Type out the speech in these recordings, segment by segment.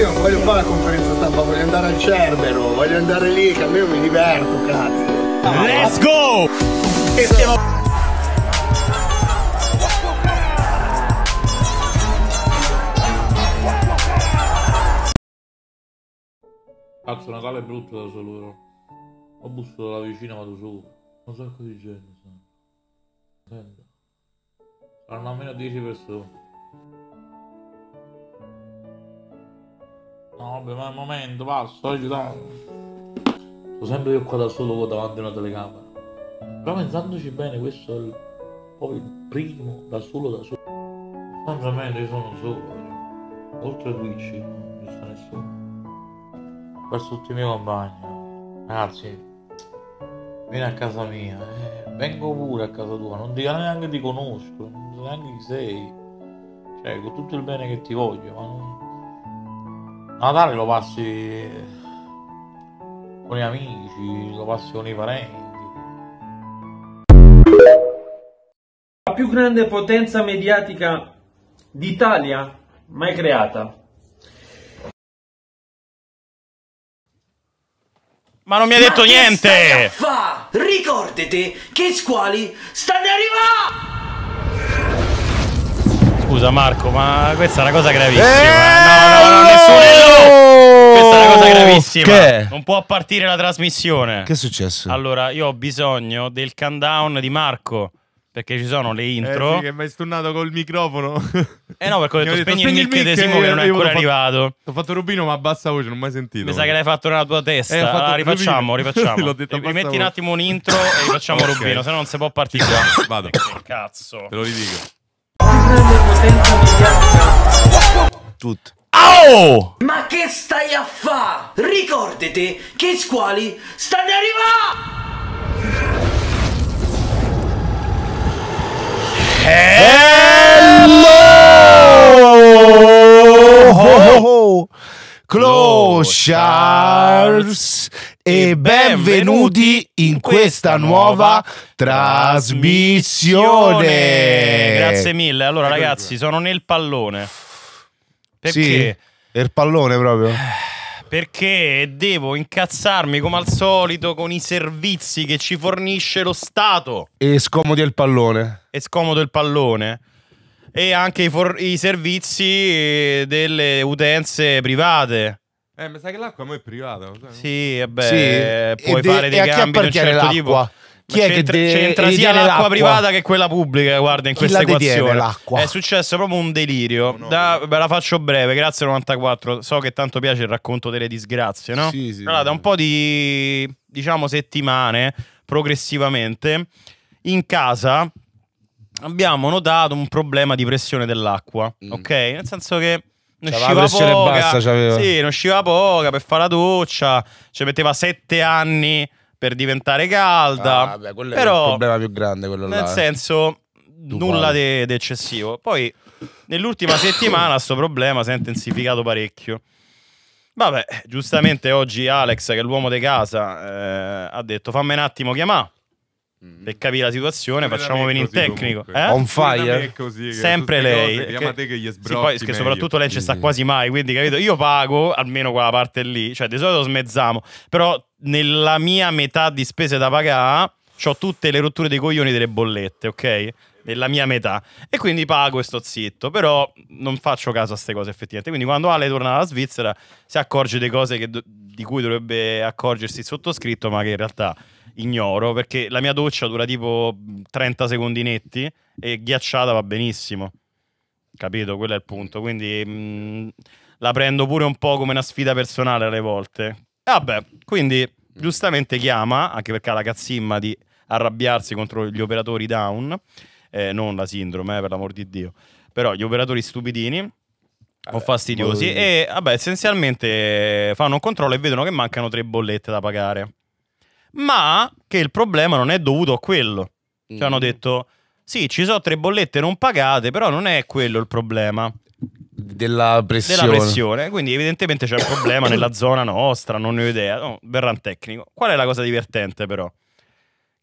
io non voglio fare la conferenza stampa, voglio andare al Cerbero, voglio andare lì, che almeno mi diverto, cazzo. Let's go! E stiamo... Cazzo, Natale è brutto da solo, Ho bussato dalla vicina vado su. Un sacco di gente, sento. Saranno almeno 10 persone. No, beh, ma un momento, passo, aiutami. Sono sempre io qua da solo davanti a una telecamera. Però pensandoci bene, questo è il, proprio il primo da solo da solo. Francamente io sono solo. Eh. Oltre a Twitch eh, non c'è nessuno. Verso tutti i miei compagni. Eh. Ragazzi, vieni a casa mia. Eh, vengo pure a casa tua. Non ti neanche ti conosco. Non so neanche chi sei. Cioè, con tutto il bene che ti voglio, ma non Natale lo passi con gli amici, lo passi con i parenti. La più grande potenza mediatica d'Italia mai creata. Ma non mi ha detto niente! Fa! Ricordate che squali stanno arrivando! scusa Marco, ma questa è una cosa gravissima. Eh, no, no, no, nessuno è Questa è una cosa gravissima. Che? Non può partire la trasmissione. Che è successo? Allora, io ho bisogno del countdown di Marco. Perché ci sono le intro. Eh, sì, che mi hai stunnato col microfono. Eh no, perché ho detto, ho detto spegni, spegni il mic eh, che non è ancora arrivato. Ho fatto Rubino, ma a bassa voce, non ho mai sentito. Mi sa che l'hai fatto nella tua eh, testa. Eh, ah, allora, rifacciamo, Rubino. rifacciamo. L'ho detto Rimetti un voce. attimo un intro e rifacciamo okay. Rubino, se no non si può partire. Vado. Che cazzo. Te lo ridico prende potenza miliarda. Tutto. Oh! Ma che stai a fa? Ricordate che squali stanno arrivando! Hello! Ho, ho, ho. Closhards! e benvenuti in questa nuova trasmissione. Grazie mille. Allora, ragazzi, sono nel pallone. Perché? Sì, il pallone proprio. Perché devo incazzarmi come al solito con i servizi che ci fornisce lo Stato. E scomodo il pallone. E scomodo il pallone e anche i, for- i, servizi eh, delle utenze private. Eh, mi sa che l'acqua mo è privata. Sì, vabbè, eh sì. puoi e fare de- dei cambi di un certo l'acqua? tipo. Chi è che c'entra, de- c'entra sia l'acqua, l'acqua, privata che quella pubblica, guarda, in questa equazione. L'acqua? È successo proprio un delirio. No, no. Ve la faccio breve, grazie 94. So che tanto piace il racconto delle disgrazie, no? Sì, sì. Allora, da un po' di, diciamo, settimane, progressivamente, in casa abbiamo notato un problema di pressione dell'acqua, mm. ok? Nel senso che ne usciva poca, bassa, sì, ne usciva poca per fare la doccia, ci metteva sette anni per diventare calda. Ah, vabbè, quello però, è il problema più grande quello nel là. Nel eh. senso, Dubai. nulla di eccessivo. Poi, nell'ultima settimana, questo problema si è intensificato parecchio. Vabbè, giustamente oggi Alex, che è l'uomo di casa, eh, ha detto fammi un attimo chiamare. Mm-hmm. Per capire la situazione, Come facciamo venire il tecnico. Eh? On fire. Così, Sempre lei. che, che gli sì, poi, che soprattutto lei ci sta quasi mai, quindi capito? Io pago almeno quella parte lì, cioè di solito smezziamo, però nella mia metà di spese da pagare ho tutte le rotture dei coglioni delle bollette, ok? Della mia metà. E quindi pago e sto zitto, però non faccio caso a queste cose effettivamente. Quindi quando Ale torna dalla Svizzera si accorge di cose che, di cui dovrebbe accorgersi il sottoscritto, ma che in realtà ignoro perché la mia doccia dura tipo 30 secondi netti e ghiacciata va benissimo. Capito? Quello è il punto. Quindi mh, la prendo pure un po' come una sfida personale alle volte. Vabbè, quindi giustamente chiama, anche perché ha la cazzimma di arrabbiarsi contro gli operatori down, eh, non la sindrome, eh, per l'amor di Dio, però gli operatori stupidini o fastidiosi e vabbè, essenzialmente eh, fanno un controllo e vedono che mancano tre bollette da pagare ma che il problema non è dovuto a quello. Ci hanno mm. detto, sì, ci sono tre bollette non pagate, però non è quello il problema. Della pressione. Della pressione. Quindi evidentemente c'è un problema nella zona nostra, non ne ho idea. No, verrà un tecnico. Qual è la cosa divertente però?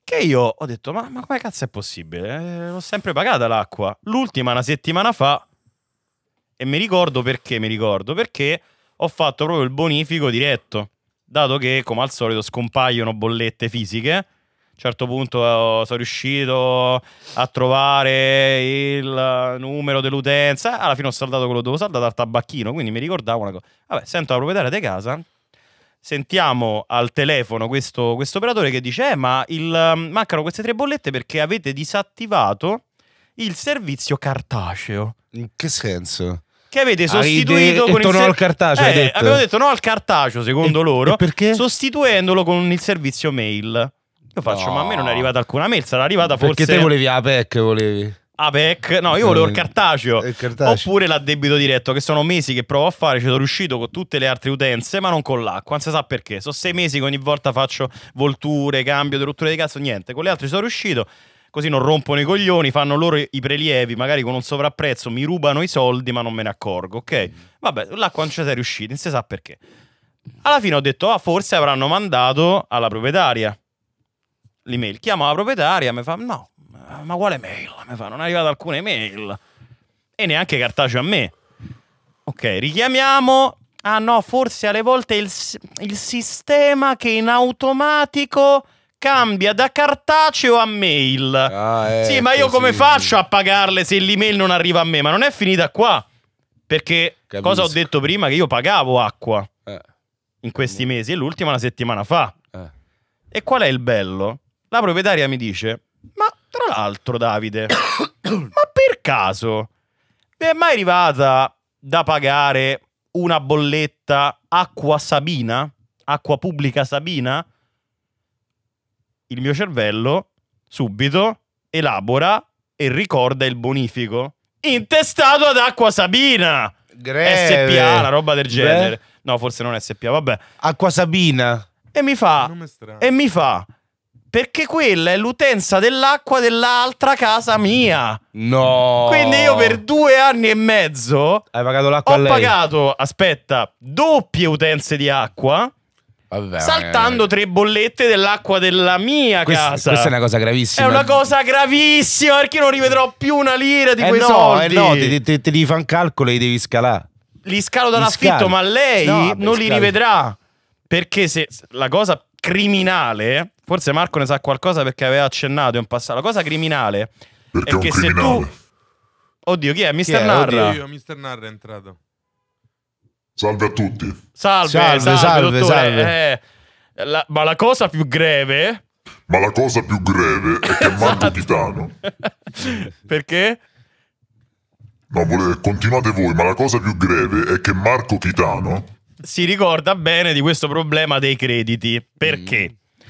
Che io ho detto, ma, ma come cazzo è possibile? Eh, l'ho sempre pagata l'acqua. L'ultima una settimana fa, e mi ricordo perché, mi ricordo perché ho fatto proprio il bonifico diretto dato che come al solito scompaiono bollette fisiche. A un certo punto eh, oh, sono riuscito a trovare il numero dell'utenza. Alla fine ho saldato quello che dovevo saldato al tabacchino. Quindi mi ricordavo una cosa. Vabbè, sento la proprietaria di casa. Sentiamo al telefono questo, questo operatore che dice: eh, ma il, mancano queste tre bollette perché avete disattivato il servizio cartaceo. In che senso? che avete sostituito con il ser- no cartaceo. Eh, abbiamo detto no al cartaceo secondo e, loro, e perché? sostituendolo con il servizio mail. Io faccio, no. ma a me non è arrivata alcuna mail, sarà arrivata forse... Perché te volevi APEC, volevi... APEC, no, io volevo il eh, cartaceo, il cartaceo. oppure l'addebito diretto, che sono mesi che provo a fare, ci sono riuscito con tutte le altre utenze, ma non con l'acqua, non si sa perché. Sono sei mesi che ogni volta faccio volture, cambio di rotture di cazzo, niente. Con le altre ci sono riuscito così non rompono i coglioni, fanno loro i prelievi, magari con un sovrapprezzo, mi rubano i soldi ma non me ne accorgo, ok? Vabbè, là qua non ci sei riusciti, non si sa perché. Alla fine ho detto, ah, forse avranno mandato alla proprietaria l'email. Chiamo la proprietaria, mi fa, no, ma quale mail? Mi fa, non è arrivata alcuna email. E neanche cartaceo a me. Ok, richiamiamo. Ah no, forse alle volte il, il sistema che in automatico cambia da cartaceo a mail. Ah, eh, sì, ma io così. come faccio a pagarle se l'email non arriva a me? Ma non è finita qua. Perché Capisco. cosa ho detto prima? Che io pagavo acqua eh. in questi mesi e l'ultima una settimana fa. Eh. E qual è il bello? La proprietaria mi dice, ma tra l'altro Davide, ma per caso vi è mai arrivata da pagare una bolletta acqua Sabina? Acqua pubblica Sabina? il mio cervello subito elabora e ricorda il bonifico intestato ad acqua sabina. Greve. SPA, la roba del genere. Beh. No, forse non SPA, vabbè. Acqua sabina. E mi fa E mi fa perché quella è l'utenza dell'acqua dell'altra casa mia. No. Quindi io per due anni e mezzo Hai pagato l'acqua ho pagato, aspetta, doppie utenze di acqua Vabbè, saltando magari. tre bollette dell'acqua della mia Questa, casa. Questa è una cosa gravissima. È una cosa gravissima perché io non rivedrò più una lira di eh quei no, eh, soldi. Eh no, te, li fa un calcolo e li devi scalare. Li scalo dall'affitto, ma lei no, non li rivedrà. Perché se la cosa criminale, forse Marco ne sa qualcosa perché aveva accennato in passato, la cosa criminale perché è, che criminale. se tu... Oddio, chi è? Mister Narra. Oddio, io, Mister Narra è entrato. Salve a tutti. Salve, salve, salve. salve, salve. Eh, la, ma la cosa più greve... Ma la cosa più greve è che manco esatto. Titano. Perché? No, volete, continuate voi, ma la cosa più greve è che Marco Titano si ricorda bene di questo problema dei crediti. Perché? Mm.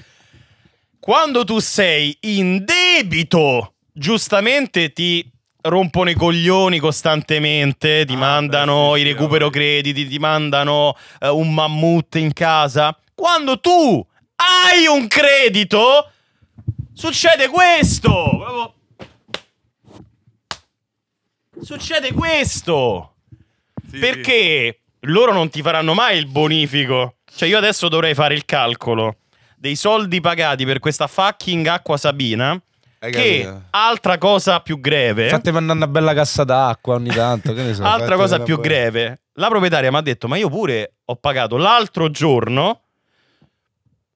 Quando tu sei in debito, giustamente ti rompono i coglioni costantemente, ti ah, mandano beh, sì, i recupero crediti, ti mandano uh, eh, un mammut in casa. Quando tu hai un credito, succede questo. Succede questo. Sì, Perché sì. loro non ti faranno mai il bonifico. Cioè io adesso dovrei fare il calcolo dei soldi pagati per questa fucking acqua sabina che altra cosa più greve. Fatemi andare una bella cassa d'acqua ogni tanto. Che ne so, altra cosa più bella... greve. La proprietaria mi ha detto: Ma io pure ho pagato l'altro giorno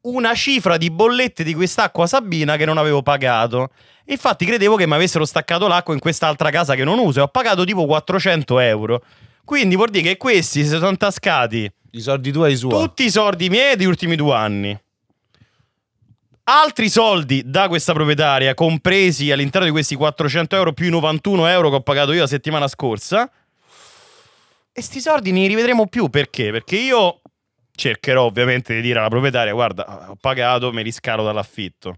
una cifra di bollette di quest'acqua sabina che non avevo pagato. Infatti, credevo che mi avessero staccato l'acqua in quest'altra casa che non uso e ho pagato tipo 400 euro. Quindi vuol dire che questi si sono tascati. I soldi tuoi e i suoi. Tutti i soldi miei degli ultimi due anni altri soldi da questa proprietaria, compresi all'interno di questi 400 euro più i 91 euro che ho pagato io la settimana scorsa. E sti soldi ne rivedremo più perché? Perché io cercherò ovviamente di dire alla proprietaria: guarda, ho pagato, mi riscalo dall'affitto.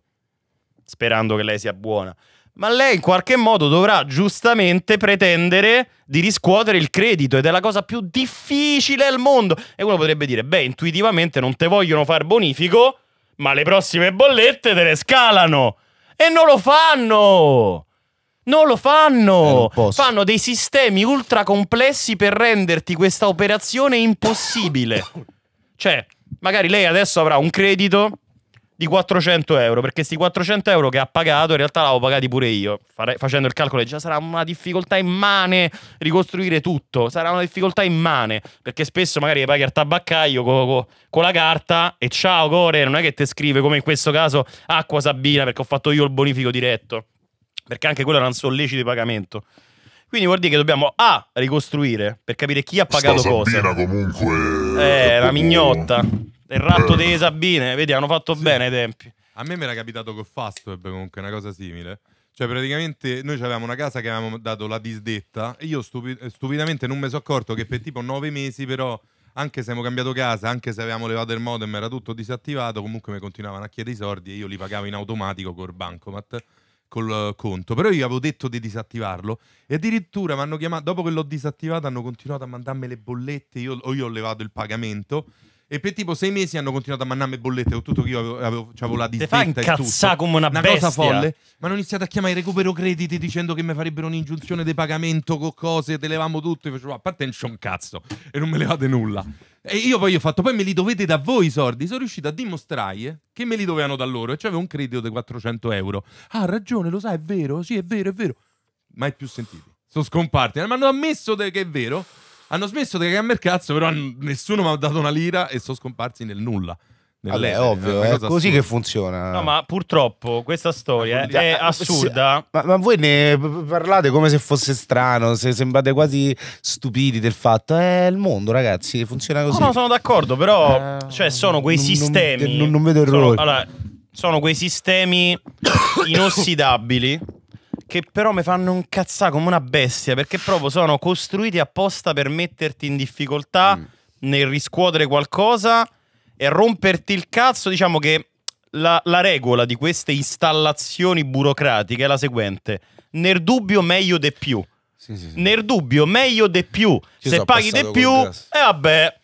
Sperando che lei sia buona. Ma lei in qualche modo dovrà giustamente pretendere di riscuotere il credito ed è la cosa più difficile al mondo. E uno potrebbe dire: beh, intuitivamente non te vogliono far bonifico, ma le prossime bollette te le scalano. E non lo fanno! Non lo fanno! Eh, non fanno dei sistemi ultra complessi per renderti questa operazione impossibile. cioè, magari lei adesso avrà un credito di 400 euro, perché questi 400 euro che ha pagato in realtà l'avevo pagati pure io, Fare, facendo il calcolo già sarà una difficoltà immane ricostruire tutto, sarà una difficoltà immane, perché spesso magari paghi al tabaccaio con co, co la carta e ciao Core, non è che ti scrive come in questo caso acqua Sabina perché ho fatto io il bonifico diretto, perché anche quello era un sollecito di pagamento. Quindi vuol dire che dobbiamo A ricostruire per capire chi ha pagato Sta cosa. Sabina comunque... Eh, la mignotta il ratto dei Sabine, vedi, hanno fatto sì. bene i tempi. A me mi era capitato con Fastweb comunque una cosa simile. Cioè, praticamente noi avevamo una casa che avevamo dato la disdetta e io stupi stupidamente non mi sono accorto che per tipo nove mesi, però, anche se abbiamo cambiato casa, anche se avevamo levato il modem, era tutto disattivato, comunque mi continuavano a chiedere i soldi e io li pagavo in automatico col bancomat, col uh, conto. Però io avevo detto di disattivarlo e addirittura mi hanno chiamato, dopo che l'ho disattivato hanno continuato a mandarmi le bollette, io, o io ho levato il pagamento e per tipo sei mesi hanno continuato a mandarmi bollette con tutto che io avevo, avevo, avevo la disdetta e tutto. come una, una bestia. cosa folle. Ma hanno iniziato a chiamare recupero crediti dicendo che mi farebbero un'ingiunzione di pagamento con cose, te levamo tutto. E facevo, a parte non c'è un cazzo e non me levate nulla. E io poi ho fatto, poi me li dovete da voi i soldi. Sono riuscito a dimostrare che me li dovevano da loro. E cioè un credito di 400 euro. Ah, ragione, lo sai, è vero, sì, è vero, è vero. Mai più sentiti. Sono scomparti. Ma hanno ammesso che è vero. Hanno smesso di cambiare cazzo, però nessuno mi ha dato una lira e sono scomparsi nel nulla. Vabbè, è ovvio, è così assurda. che funziona. No, ma purtroppo questa storia è ah, assurda. Ma, ma, voi ne parlate come se fosse strano, se sembrate quasi stupidi del fatto. È eh, il mondo, ragazzi, funziona così. No, no sono d'accordo, però eh, cioè, sono quei non, sistemi. Non, non, vedo errori. Sono, allora, sono quei sistemi inossidabili che però mi fanno incazzare come una bestia perché proprio sono costruiti apposta per metterti in difficoltà mm. nel riscuotere qualcosa e romperti il cazzo. Diciamo che la, la regola di queste installazioni burocratiche è la seguente: nel dubbio, meglio di più. Sì, sì, sì. Nel dubbio, meglio di più. Ci Se paghi di più, e eh vabbè,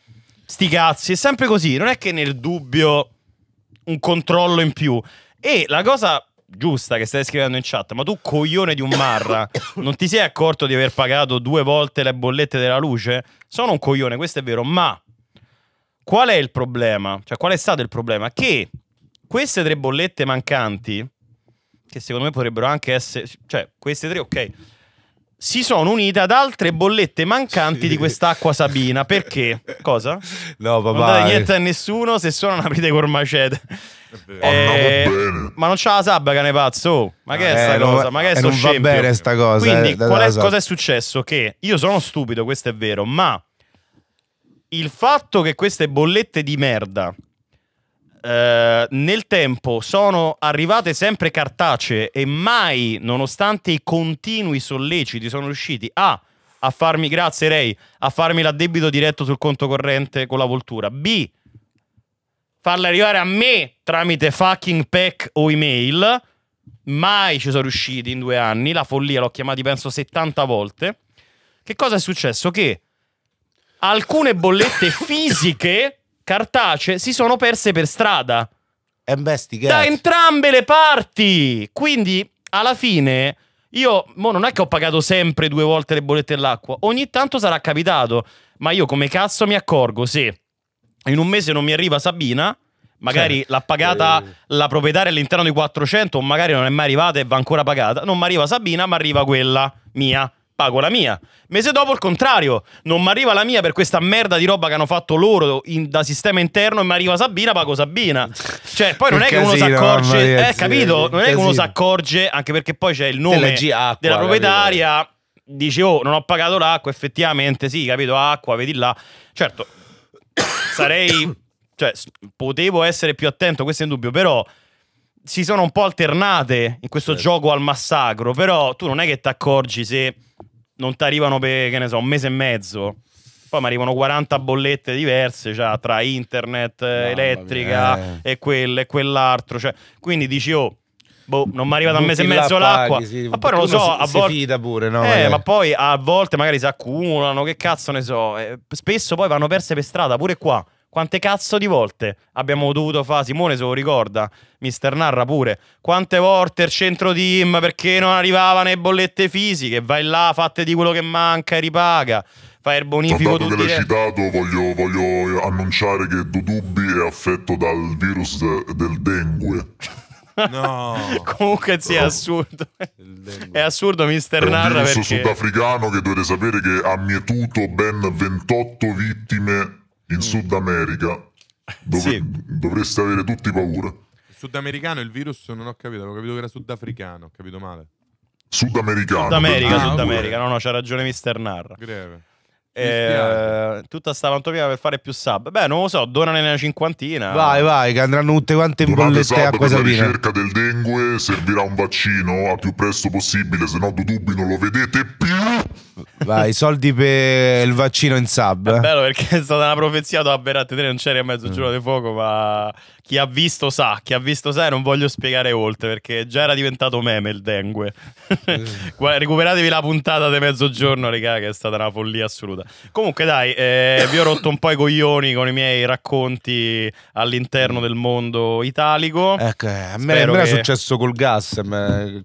sti cazzi. È sempre così. Non è che nel dubbio un controllo in più. E la cosa giusta che stai scrivendo in chat, ma tu coglione di un marra, non ti sei accorto di aver pagato due volte le bollette della luce? Sono un coglione, questo è vero, ma qual è il problema? Cioè, qual è stato il problema? Che queste tre bollette mancanti, che secondo me potrebbero anche essere, cioè, queste tre, ok, si sono unite ad altre bollette mancanti sì. di quest'acqua sabina. Perché? Cosa? No, papà. Non date niente eh. a nessuno se solo non aprite col macete. Eh, ma non c'ha la sabba, cane pazzo. Oh, ma che è eh, sta eh, cosa? ma che è eh, sto non va bene sta cosa. Quindi, eh, qual è, cosa è successo? Che io sono stupido, questo è vero, ma il fatto che queste bollette di merda Uh, nel tempo sono arrivate sempre cartacee e mai, nonostante i continui solleciti, sono riusciti a, a farmi, grazie Ray, a farmi l'addebito diretto sul conto corrente con la voltura. B, farle arrivare a me tramite fucking pack o email. Mai ci sono riusciti in due anni. La follia l'ho chiamati penso 70 volte. Che cosa è successo? Che alcune bollette fisiche cartacee si sono perse per strada. E eh Da entrambe le parti. Quindi alla fine. Io mo non è che ho pagato sempre due volte le bollette dell'acqua, ogni tanto sarà capitato, ma io come cazzo mi accorgo se in un mese non mi arriva Sabina, magari cioè, l'ha pagata eh, la proprietaria all'interno di 400 o magari non è mai arrivata e va ancora pagata, non mi arriva Sabina ma arriva quella mia. Pago la mia. Mese dopo il contrario, non mi arriva la mia per questa merda di roba che hanno fatto loro in, da sistema interno e mi arriva Sabina, pago Sabina. Cioè, poi non è che uno si accorge, eh, capito? Non è che uno si accorge, anche perché poi c'è il nome della, della proprietaria. Capito? Dici, oh, non ho pagato l'acqua, effettivamente, sì, capito, acqua, vedi là. Certo, sarei, cioè, potevo essere più attento, questo è in dubbio, però si sono un po' alternate in questo certo. gioco al massacro, però tu non è che ti accorgi se non ti arrivano per, che ne so, un mese e mezzo. Poi mi arrivano 40 bollette diverse, cioè, tra internet, Mamma elettrica mia. Eh. e quello e quell'altro. Cioè, quindi dici, oh, boh, non mi è arrivato a un mese e mezzo l'acqua. sì. Ma poi non lo so, si, a volte... fida pure, no? Eh, ma poi a volte magari si accumulano, che cazzo ne so. Eh, spesso poi vanno perse per strada, pure qua. Quante cazzo di volte abbiamo dovuto fare? Simone se lo ricorda, Mister Narra pure. Quante volte il centro team perché non arrivavano le bollette fisiche? Vai là, fatte di quello che manca e ripaga. Fai il bonifico Dato che l'hai citato, voglio, voglio, annunciare che Dudubbi è affetto dal virus del dengue. No. Comunque sì, è oh. assurdo. È assurdo Mister è Narra perché... sudafricano che dovete sapere che ha mietuto ben 28 vittime in mm. Sud America. Dove... Sì. Dovreste avere tutti paura. sudamericano il virus non ho capito, avevo capito che era sudafricano, ho capito male. Sudamericano. Sudamerica, ah, Sudamerica, no, no, c'ha ragione Mister Narra. Greve. Eh, tutta sta pantomima per fare più sub. Beh, non lo so, donane una cinquantina. Vai, vai, che andranno tutte quante in Donate bollette a La ricerca del dengue servirà un vaccino al più presto possibile, se no dubbi non lo vedete più. Vai, soldi per il vaccino in sub. È bello perché è stata una profezia da a te non c'eri a mezzo mm. di fuoco, ma chi ha visto sa, chi ha visto sa e non voglio spiegare oltre perché già era diventato meme il dengue. Recuperatevi la puntata di mezzogiorno, regà, che è stata una follia assoluta. Comunque dai, eh, vi ho rotto un po' i coglioni con i miei racconti all'interno del mondo italico. Ecco, eh, a me, a me che... è successo col gas,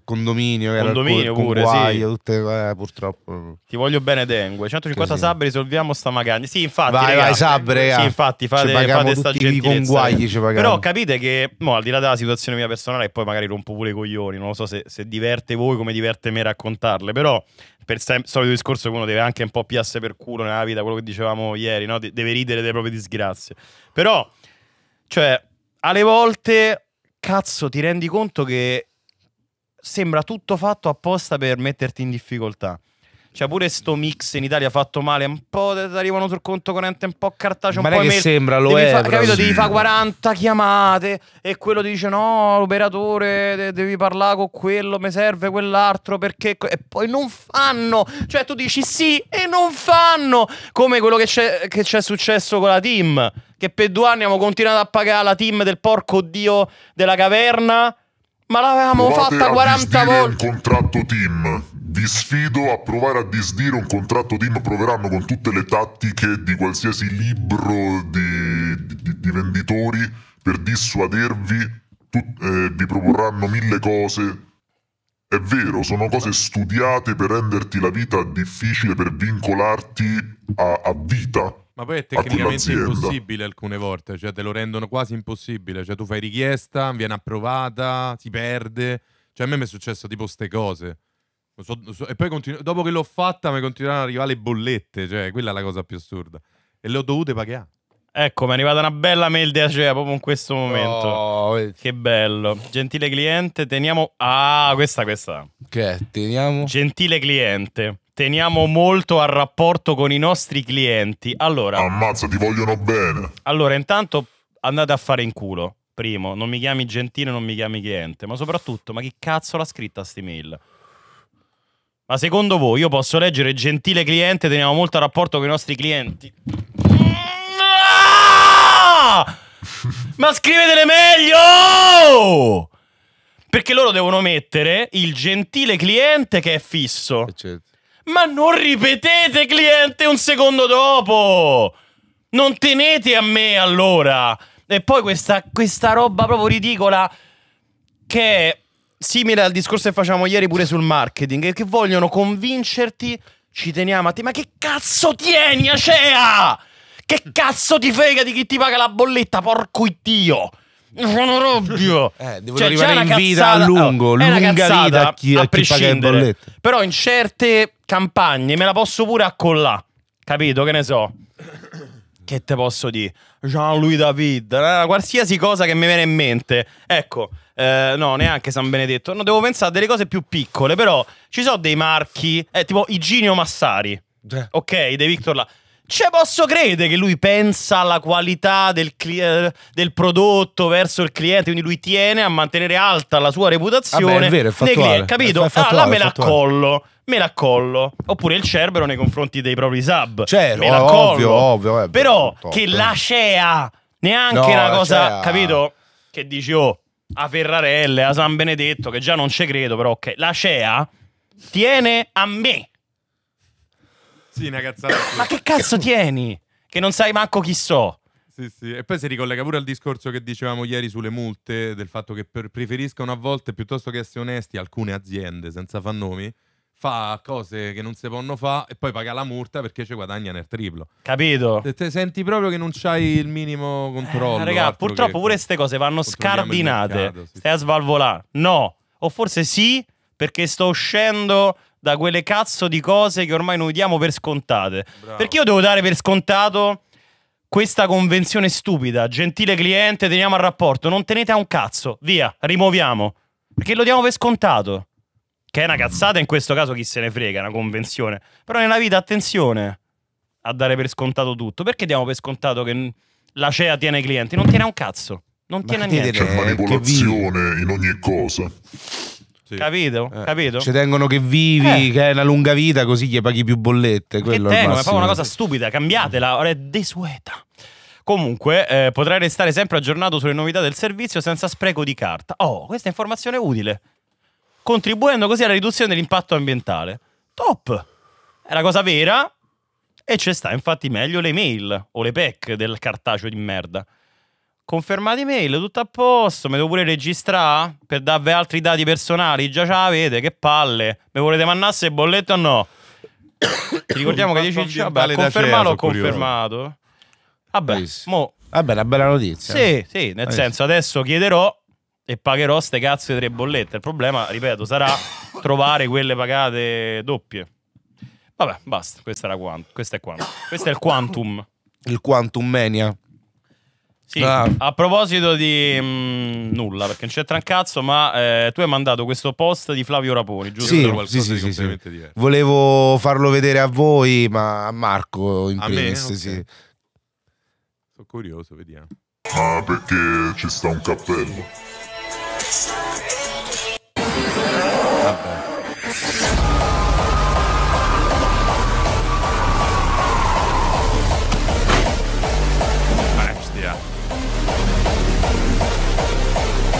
condominio, eh, eh, condominio era pure, guaio, sì. tutte, eh, purtroppo. Ti voglio bene dengue, 150 sì. sub risolviamo sta magagna. Sì, infatti, vai, regà, vai, sub, Sì, ah. infatti, fate, fate sta gentilezza. Con guagli ci pagano. Però però capite che, mo, al di là della situazione mia personale, e poi magari rompo pure i coglioni, non lo so se, se diverte voi come diverte me raccontarle, però per il solito discorso che uno deve anche un po' piasse per culo nella vita, quello che dicevamo ieri, no? De deve ridere delle proprie disgrazie. Però, cioè, alle volte, cazzo, ti rendi conto che sembra tutto fatto apposta per metterti in difficoltà. C'è cioè, pure sto mix in Italia fatto male, un po' ti arrivano sul conto corrente, un po' cartaceo, un Ma po' che mail. sembra, lo devi è. Fa, capito, sì. devi fare 40 chiamate e quello ti dice no, l'operatore, devi parlare con quello, mi serve quell'altro, perché... E poi non fanno, cioè tu dici sì e non fanno, come quello che c'è successo con la team, che per due anni abbiamo continuato a pagare la team del porco dio della caverna ma l'avevamo Provate fatta 40 volte. il contratto team. Vi sfido a provare a disdire un contratto team. Proveranno con tutte le tattiche di qualsiasi libro di, di, di venditori per dissuadervi. Tut, eh, vi proporranno mille cose. È vero, sono cose studiate per renderti la vita difficile, per vincolarti a, a vita ma poi è tecnicamente impossibile alcune volte, cioè te lo rendono quasi impossibile, cioè tu fai richiesta, viene approvata, si perde, cioè a me mi è successo tipo ste cose. So, so, e poi continu- dopo che l'ho fatta mi continuano ad arrivare le bollette, cioè quella è la cosa più assurda. E le ho dovute pagare. Ecco, mi è arrivata una bella mail di Acea proprio in questo momento. Oh, che bello. Gentile cliente, teniamo... Ah, questa, questa. Che teniamo? Gentile cliente, teniamo molto al rapporto con i nostri clienti. Allora... Ammazza, ti vogliono bene. Allora, intanto andate a fare in culo. Primo, non mi chiami gentile, non mi chiami cliente. Ma soprattutto, ma chi cazzo l'ha scritta sti mail? Ma secondo voi io posso leggere gentile cliente, teniamo molto al rapporto con i nostri clienti? Ma scrivetele meglio! Perché loro devono mettere il gentile cliente che è fisso. Eh, certo. Ma non ripetete cliente un secondo dopo! Non tenete a me allora! E poi questa, questa roba proprio ridicola che è simile al discorso che facciamo ieri pure sul marketing, che vogliono convincerti, ci teniamo a te. Ma che cazzo tieni, Acea? Che cazzo ti frega di chi ti paga la bolletta, porco iddio! Sono Robbio! Eh, cioè, devo cioè, arrivare in vita a lungo, oh, lunga vita a chi, a, a chi paga le bollette. Però in certe campagne me la posso pure accollare, capito? Che ne so. Che te posso dire? Jean-Louis David, eh, qualsiasi cosa che mi viene in mente. Ecco, eh, no, neanche San Benedetto. No, devo pensare a delle cose più piccole, però ci sono dei marchi, eh, tipo Iginio Massari, eh. ok, dei Victor La ci posso credere che lui pensa alla qualità del, cli- eh, del, prodotto verso il cliente, quindi lui tiene a mantenere alta la sua reputazione. Vabbè, è vero, è fattuale. Clienti, capito? È fattuale, ah, là me la collo me la collo. Oppure il Cerbero nei confronti dei propri sub. Certo, me la collo. Ovvio, ovvio, eh, Però top. che la CEA, neanche no, una cosa, CEA. capito? Che dici, oh, a Ferrarelle, a San Benedetto, che già non ci credo, però ok. La CEA tiene a me sì, una cazzata. Ma che cazzo tieni? Che non sai manco chi so. Sì, sì. E poi si ricollega pure al discorso che dicevamo ieri sulle multe, del fatto che preferiscono a volte, piuttosto che essere onesti, alcune aziende senza fannomi, fa cose che non si possono fare e poi paga la multa perché ci guadagna nel triplo. Capito? Se te senti proprio che non c'hai il minimo eh, controllo. Eh, raga, purtroppo pure queste cose vanno scardinate. Mercato, sì, Stai a svalvolare. No. O forse sì, perché sto uscendo da quelle cazzo di cose che ormai noi diamo per scontate. Bravo. Perché io devo dare per scontato questa convenzione stupida. Gentile cliente, teniamo al rapporto. Non tenete a un cazzo. Via, rimuoviamo. Perché lo diamo per scontato. Che è una cazzata, in questo caso chi se ne frega, è una convenzione. Però nella vita, attenzione a dare per scontato tutto. Perché diamo per scontato che la CEA tiene i clienti? Non tiene a un cazzo. Non Ma tiene a niente. C'è manipolazione in ogni cosa. Sì. Capito? Eh. Capito? Ci tengono che vivi, eh. che hai una lunga vita, così gli paghi più bollette. Quello che tengo, è proprio una cosa stupida, cambiatela, ora è desueta. Comunque eh, potrai restare sempre aggiornato sulle novità del servizio senza spreco di carta. Oh, questa è informazione utile. Contribuendo così alla riduzione dell'impatto ambientale. Top! È la cosa vera e ci sta infatti meglio le mail o le PEC del cartaceo di merda. Confermate email, tutto a posto, mi devo pure registrare per darvi altri dati personali, già ce l'avete, che palle. Mi volete mandasse il bolletto o no? ricordiamo che 10 ciao, vabbè, confermato o confermato? Vabbè, mo... vabbè, una bella notizia. Sì, sì, nel Adesso. senso adesso chiederò e pagherò ste cazzo di tre bollette. Il problema, ripeto, sarà trovare quelle pagate doppie. Vabbè, basta, questo, era quanto, questo è quanto. Questo è il quantum. Il quantum mania. Sì, ah. a proposito di mh, mm, nulla, perché non c'è trancazzo, ma eh, tu hai mandato questo post di Flavio Raponi, giusto? Sì, sì, sì, sì, sì. Volevo farlo vedere a voi, ma a Marco in a primis, me? Okay. Sono curioso, vediamo. Ah, perché ci sta un cappello. Vabbè.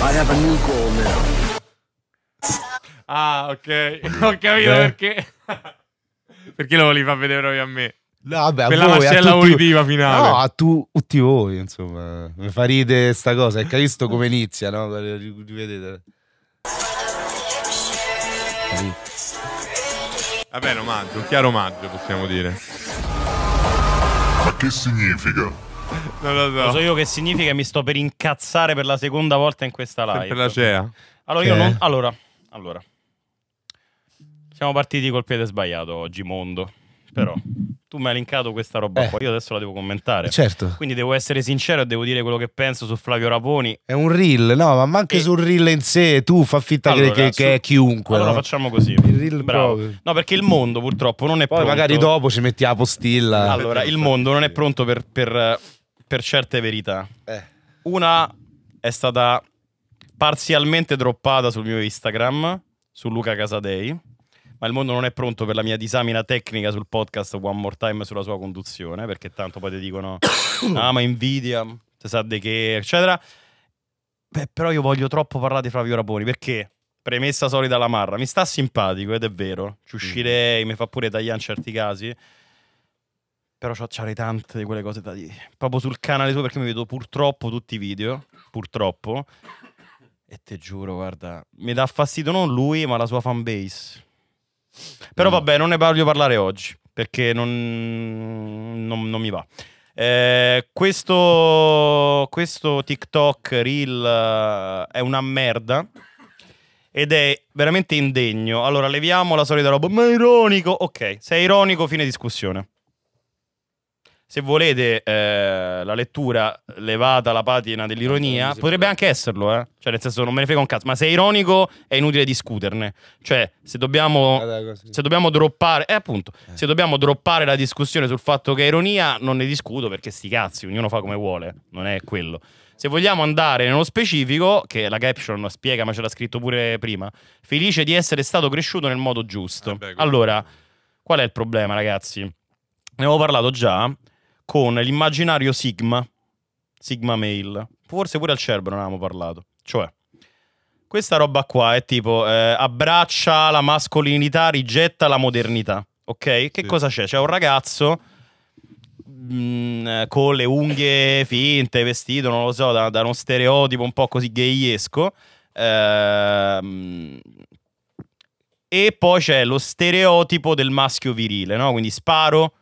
I have a new goal now. Ah, ok. Ho capito Beh. perché. perché lo voleva vedere proprio a me. No, vabbè, per a voi, la tutti... uditiva finale. No, a tu, tutti voi, insomma. Mi fa ridere sta cosa. Hai visto come inizia, no? Rivedete. Vabbè, omaggio, un chiaro omaggio, possiamo dire. Ma che significa? Non lo so. Lo so io che significa mi sto per incazzare per la seconda volta in questa live. Per la CEA. Allora, io non... Allora, allora. Siamo partiti col piede sbagliato oggi, mondo. Però tu mi hai linkato questa roba eh. qua, io adesso la devo commentare. Certo. Quindi devo essere sincero e devo dire quello che penso su Flavio Raponi. È un reel, no, ma anche e... sul reel in sé, tu fa finta allora, che, su... che, è chiunque. Allora no? facciamo così. Il reel Bravo. Proprio. No, perché il mondo purtroppo non è Poi pronto. Poi magari dopo ci metti la postilla. Allora, il mondo non è pronto per, per per certe verità. Eh. Una è stata parzialmente droppata sul mio Instagram, su Luca Casadei, ma il mondo non è pronto per la mia disamina tecnica sul podcast One More Time sulla sua conduzione, perché tanto poi ti dicono, ah ma invidia, se sa di che, eccetera. Beh, però io voglio troppo parlare di Flavio Raponi, perché premessa solida alla marra, mi sta simpatico ed è vero, ci mm. uscirei, mm. mi fa pure tagliare in certi casi però c'ho tante di quelle cose da dire. Proprio sul canale suo perché mi vedo purtroppo tutti i video. Purtroppo. E te giuro, guarda, mi dà fastidio non lui, ma la sua fanbase. Però mm. vabbè, non ne voglio parlare oggi perché non, non, non mi va. Eh, questo, questo, TikTok reel eh, è una merda ed è veramente indegno. Allora, leviamo la solita roba. Ma ironico. Ok, sei ironico, fine discussione se volete eh, la lettura levata la patina dell'ironia, potrebbe anche esserlo, eh? cioè nel senso non me ne frega un cazzo, ma se è ironico è inutile discuterne, cioè se dobbiamo, eh, se dobbiamo droppare, eh, appunto, eh. se dobbiamo droppare la discussione sul fatto che è ironia non ne discuto perché sti cazzi, ognuno fa come vuole, non è quello. Se vogliamo andare nello specifico, che la caption spiega, ma ce l'ha scritto pure prima, felice di essere stato cresciuto nel modo giusto. Eh allora, qual è il problema ragazzi? Ne avevo parlato già, con l'immaginario Sigma, Sigma Mail. Forse pure al Cerbero non avevamo parlato. Cioè, questa roba qua è tipo eh, abbraccia la mascolinità, rigetta la modernità. Ok? Che sì. cosa c'è? C'è un ragazzo mh, mm, eh, con le unghie finte, vestito, non lo so, da, da uno stereotipo un po' così gayesco. Ehm, e poi c'è lo stereotipo del maschio virile, no? Quindi sparo,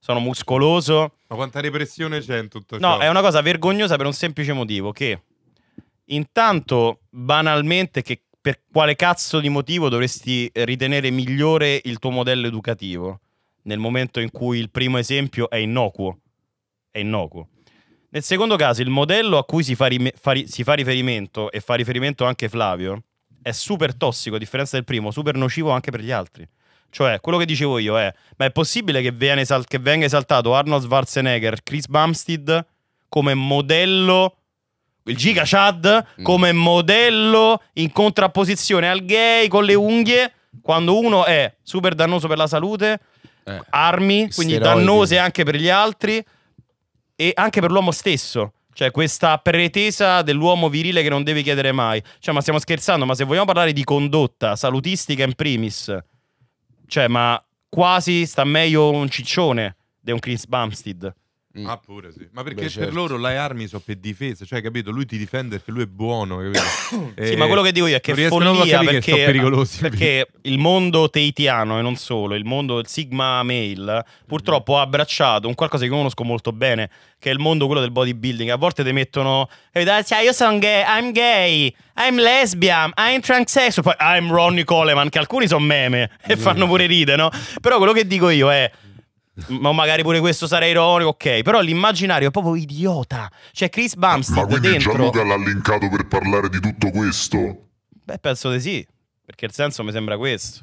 sono muscoloso, ma quanta repressione c'è in tutto ciò? No, è una cosa vergognosa per un semplice motivo che intanto banalmente che per quale cazzo di motivo dovresti ritenere migliore il tuo modello educativo nel momento in cui il primo esempio è innocuo. È innocuo. Nel secondo caso, il modello a cui si fa, rim- fa ri- si fa riferimento e fa riferimento anche Flavio è super tossico, a differenza del primo, super nocivo anche per gli altri. Cioè, quello che dicevo io è, ma è possibile che, esalt- che venga esaltato Arnold Schwarzenegger, Chris Bumstead come modello il Giga Chad mm. come modello in contrapposizione al gay con le unghie, quando uno è super dannoso per la salute, eh, armi, quindi steroidi. dannose anche per gli altri e anche per l'uomo stesso. Cioè, questa pretesa dell'uomo virile che non devi chiedere mai. Cioè, ma stiamo scherzando, ma se vogliamo parlare di condotta salutistica in primis cioè, ma quasi sta meglio un ciccione di un Chris Bumstead. Mm. Ah, pure sì. Ma perché Beh, certo. per loro le armi sono per difesa, cioè, capito? Lui ti difende perché lui è buono. Eh, sì, ma quello che dico io è che è follia perché, che pericolosi. Perché il mondo teitiano e non solo, il mondo del Sigma Male, purtroppo ha abbracciato un qualcosa che conosco molto bene, che è il mondo quello del bodybuilding. A volte ti mettono, cioè, io sono gay, I'm gay, I'm lesbian, I'm transsexual, poi I'm Ronnie Coleman, che alcuni sono meme e mm. fanno pure ride, no? Però quello che dico io è ma magari pure questo sarei ironico, ok, però l'immaginario è proprio idiota. Cioè Chris Bumstead ma quindi dentro... Gianluca l'ha linkato per parlare di tutto questo? Beh, penso di sì, perché il senso mi sembra questo.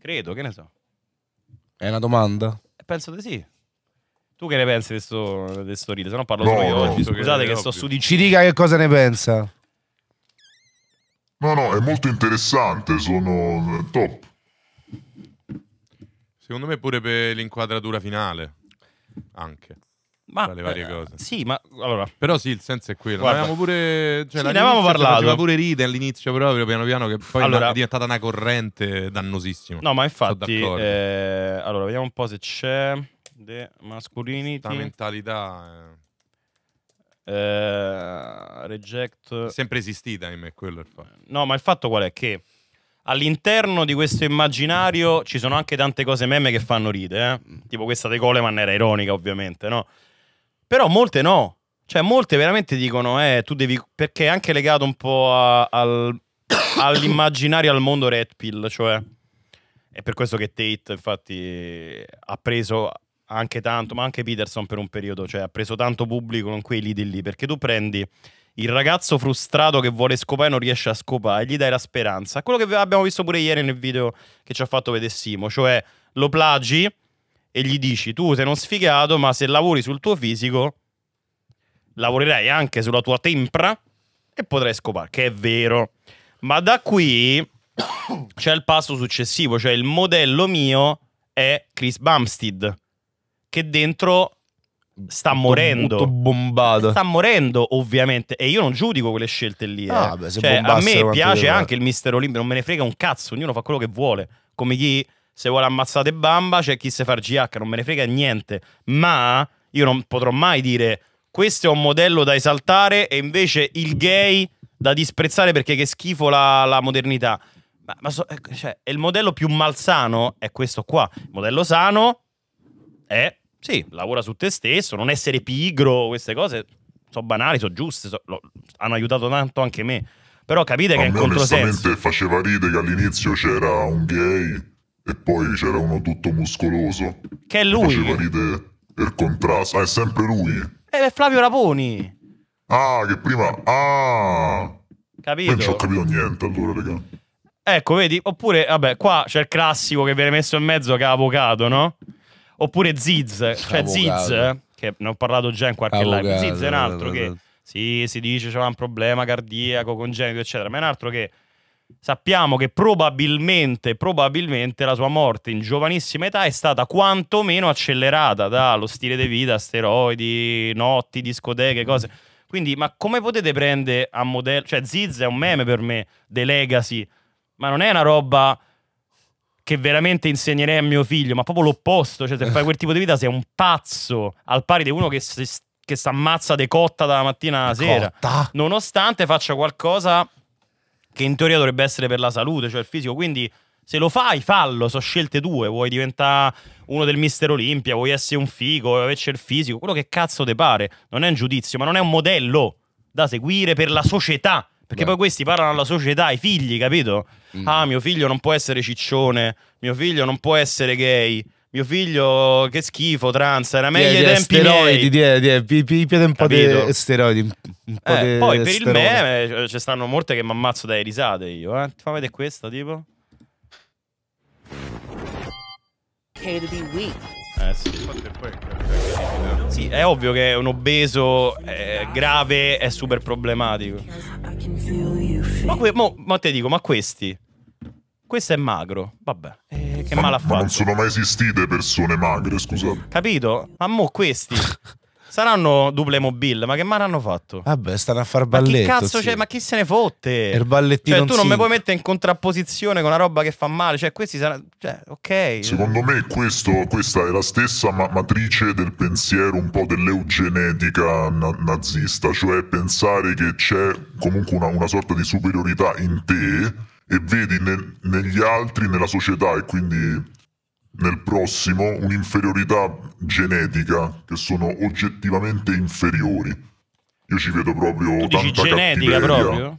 Credo, che ne so. È una domanda? Eh, penso di sì. Tu che ne pensi di sto, di sto rito? Se no parlo no, solo io no, oggi, no, scusate che sto su di... Ci dica che cosa ne pensa. No, no, è molto interessante, sono eh, top. Secondo me pure per l'inquadratura finale. Anche. Ma, tra le varie eh, cose. Sì, ma allora. Però sì, il senso è quello. Guarda, avevamo pure. Cioè, sì, ne avevamo parlato. Faceva pure ride all'inizio, proprio piano piano, che poi allora, è diventata una corrente dannosissima. No, ma infatti. Eh, allora, vediamo un po' se c'è. The masculinity. La mentalità. Eh. Eh, reject. sempre esistita in me, è quello il fatto. No, ma il fatto qual è? Che all'interno di questo immaginario ci sono anche tante cose meme che fanno ride, eh? tipo questa di Coleman era ironica ovviamente, no? Però molte no, cioè molte veramente dicono, eh, tu devi, perché è anche legato un po' a, al, all'immaginario, al mondo Red Pill, cioè è per questo che Tate infatti ha preso anche tanto, ma anche Peterson per un periodo, cioè ha preso tanto pubblico con quei lidi lì, perché tu prendi il ragazzo frustrato che vuole scopare non riesce a scopare, gli dai la speranza. Quello che abbiamo visto pure ieri nel video che ci ha fatto vedere Simo, cioè lo plagi e gli dici tu sei uno sfigato, ma se lavori sul tuo fisico, lavorerai anche sulla tua tempra e potrai scopare, che è vero. Ma da qui c'è il passo successivo, cioè il modello mio è Chris Bumstead, che dentro Mm, sta morendo. bombato. Sta morendo, ovviamente. E io non giudico quelle scelte lì. Eh. Ah, beh, cioè, a me piace anche il mister Olimpico, non me ne frega un cazzo, ognuno fa quello che vuole. Come chi se vuole ammazzate bamba, c'è cioè chi se fa il GH, non me ne frega niente. Ma io non potrò mai dire questo è un modello da esaltare e invece il gay da disprezzare perché che schifo la, la modernità. Ma, ma so, eh, cioè, il modello più malsano è questo qua. Il modello sano è sì, lavora su te stesso, non essere pigro, queste cose sono banali, sono giuste, so, lo, hanno aiutato tanto anche me. Però capite a che è un controsenso. faceva ridere che all'inizio c'era un gay e poi c'era uno tutto muscoloso. Che è lui. Faceva ridere il contrasto. Ah, è sempre lui. Eh, è Flavio Raponi. Ah, che prima... Ah. Capito? Non ci ho capito niente allora, raga. Ecco, vedi? Oppure, vabbè, qua c'è il classico che viene messo in mezzo che è avvocato, no? Oppure Ziz, cioè Ziz, che ne ho parlato già in qualche Avocado. live. Ziz è un altro che sì, esatto. si dice c'è un problema cardiaco congenito, eccetera, ma è un altro che sappiamo che probabilmente, probabilmente la sua morte in giovanissima età è stata quantomeno accelerata dallo stile di vita, steroidi, notti, discoteche, mm. cose. Quindi, ma come potete prendere a modello? Cioè, Ziz è un meme per me, The Legacy, ma non è una roba che veramente insegnerei a mio figlio, ma proprio l'opposto, cioè se fai quel tipo di vita sei un pazzo, al pari di uno che si che s'ammazza decotta dalla mattina alla sera, Cotta. nonostante faccia qualcosa che in teoria dovrebbe essere per la salute, cioè il fisico, quindi se lo fai, fallo, sono scelte due, vuoi diventare uno del Mister Olimpia, vuoi essere un figo, vuoi averci il fisico, quello che cazzo te pare, non è un giudizio, ma non è un modello da seguire per la società, perché Beh. poi questi parlano alla società, ai figli, capito? Mm. Ah, mio figlio non può essere ciccione, mio figlio non può essere gay. Mio figlio, che schifo, trans, era meglio yeah, ai tempi steroidi, miei. Die, die, piede un po' di steroidi. Eh, poi per il meme eh, ci stanno molte che mi ammazzo dai risate io, eh. Fammi vedere questa, tipo. K to be weak. Eh sì. Sì, è ovvio che un obeso eh, grave è super problematico. Ma, que- mo, ma te dico, ma questi? Questo è magro. Vabbè. Eh, che ma, male ha fatto. Ma non sono mai esistite persone magre, scusa. Capito? Ma mo questi. Saranno duple mobile, ma che male hanno fatto? Vabbè, stanno a far balletto. Ma che cazzo sì. c'è? Ma chi se ne fotte? Il ballettino. Cioè, tu non sì. mi puoi mettere in contrapposizione con una roba che fa male. Cioè, questi saranno. Cioè, ok. Secondo me, questo, questa è la stessa ma matrice del pensiero un po' dell'eugenetica na nazista. Cioè, pensare che c'è comunque una, una sorta di superiorità in te e vedi ne negli altri, nella società, e quindi nel prossimo un'inferiorità genetica, che sono oggettivamente inferiori. Io ci vedo proprio tu tanta genetica cattiveria. proprio?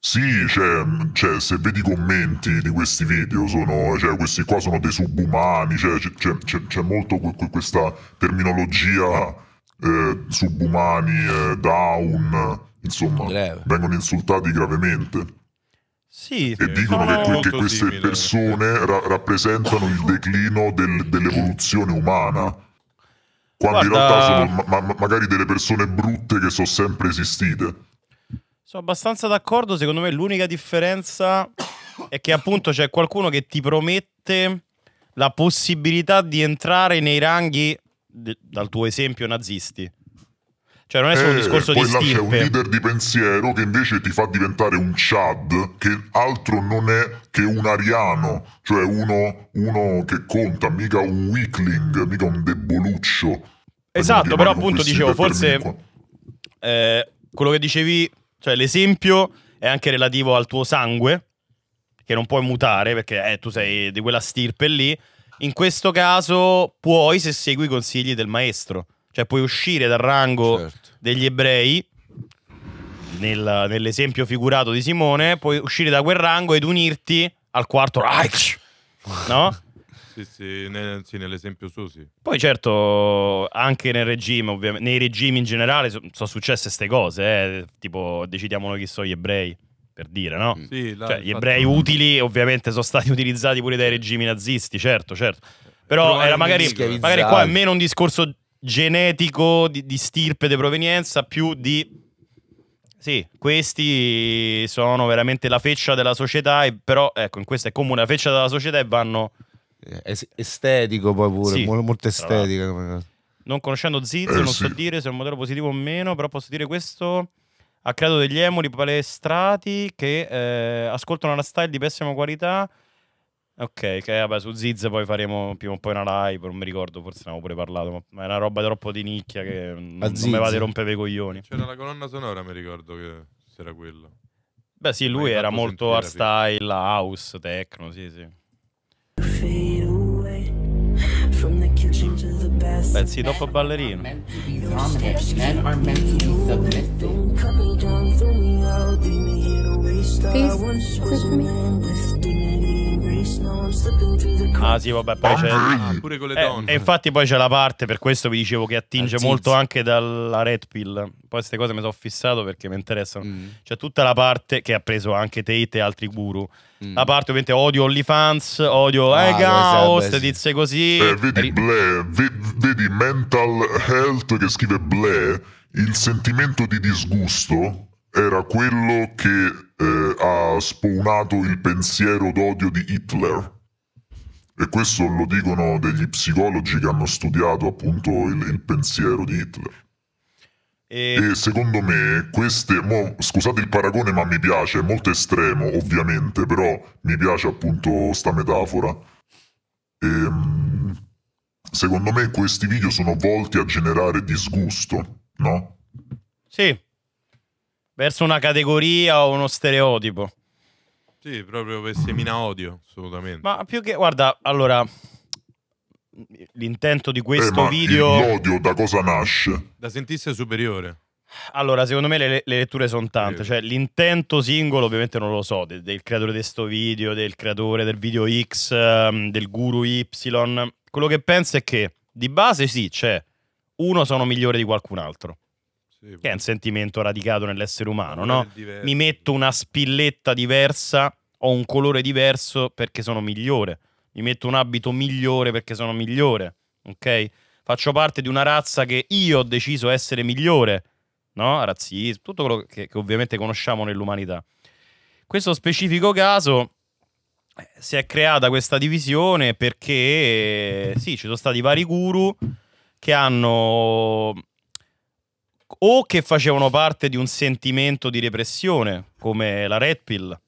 Sì, cioè, cioè, se vedi i commenti di questi video, sono, cioè, questi qua sono dei subumani, cioè, c'è, c'è, molto que- questa terminologia eh, subumani, eh, down, insomma, Breve. vengono insultati gravemente. Sì, e dicono che, che, queste simile. persone ra- rappresentano il declino del, dell'evoluzione umana. Quando Guarda... in realtà sono ma- magari delle persone brutte che sono sempre esistite. Sono abbastanza d'accordo, secondo me l'unica differenza è che appunto c'è qualcuno che ti promette la possibilità di entrare nei ranghi, de- dal tuo esempio, nazisti. Cioè, non è solo un eh, discorso eh, di poi là stippe. c'è un leader di pensiero che invece ti fa diventare un Chad, che altro non è che un ariano, cioè uno, uno che conta, mica un weakling, mica un deboluccio. Esatto, però appunto dicevo, forse eh, quello che dicevi, cioè l'esempio è anche relativo al tuo sangue, che non puoi mutare perché eh, tu sei di quella stirpe lì. In questo caso puoi se segui i consigli del maestro. Cioè puoi uscire dal rango certo. degli ebrei, nel, nell'esempio figurato di Simone, puoi uscire da quel rango ed unirti al quarto Reich. No? Sì, sì, nel, sì, nell'esempio suo sì. Poi certo, anche nel regime, ovviamente, nei regimi in generale sono so successe queste cose, eh? tipo decidiamo noi chi sono gli ebrei, per dire, no? Mm. Sì, là, cioè, gli ebrei fatto... utili ovviamente sono stati utilizzati pure dai regimi nazisti, certo, certo. Però, Però eh, era magari, magari qua è meno un discorso genetico di, di stirpe di provenienza più di sì, questi sono veramente la feccia della società, e, però ecco, in questo è comune la feccia della società e vanno... Eh, estetico poi pure, sì, molto, molto estetico. Non conoscendo Zizio eh, non sì. so dire se è un modello positivo o meno, però posso dire questo... Ha creato degli emuli palestrati che eh, ascoltano la style di pessima qualità, Ok, che vabbè, su Ziz poi faremo prima o poi una live, non mi ricordo, forse ne avevo pure parlato, ma è una roba troppo di nicchia che non, non mi va di rompere i coglioni. C'era la colonna sonora, mi ricordo che c'era quella. Beh sì, lui era molto art style, house, techno, sì sì. Beh sì, dopo ballerino. Please, Ah sì, vabbè, poi c'è... Ah, pure con le eh, donne. Eh, e infatti poi c'è la parte, per questo vi dicevo, che attinge molto anche dalla Red Pill. Poi queste cose mi sono fissato perché mi interessano. Mm. C'è tutta la parte che ha preso anche Tate e altri guru. Mm. La parte ovviamente odio OnlyFans, odio ah, Ega, eh, host, sì. tizie così. Eh, vedi, Ble, vedi Mental Health che scrive Ble, il sentimento di disgusto era quello che eh, ha spawnato il pensiero d'odio di Hitler. E questo lo dicono degli psicologi che hanno studiato appunto il, il pensiero di Hitler. E... e... secondo me queste, mo, scusate il paragone ma mi piace, è molto estremo ovviamente, però mi piace appunto sta metafora. E, ehm, secondo me questi video sono volti a generare disgusto, no? Sì verso una categoria o uno stereotipo. Sì, proprio per semina odio, assolutamente. Ma più che, guarda, allora, l'intento di questo eh, video... L'odio da cosa nasce? Da sentirsi superiore. Allora, secondo me le, le letture sono tante, cioè l'intento singolo ovviamente non lo so, del, del creatore di questo video, del creatore del video X, ehm, del guru Y, quello che penso è che di base sì, c'è, uno sono migliore di qualcun altro, sì, che è un sentimento radicato nell'essere umano, no? Mi metto una spilletta diversa, ho un colore diverso perché sono migliore, mi metto un abito migliore perché sono migliore, ok? Faccio parte di una razza che io ho deciso essere migliore, no? Razzismo, tutto quello che, che ovviamente conosciamo nell'umanità. Questo specifico caso eh, si è creata questa divisione perché sì, ci sono stati vari guru che hanno o che facevano parte di un sentimento di repressione, come la Red Pill.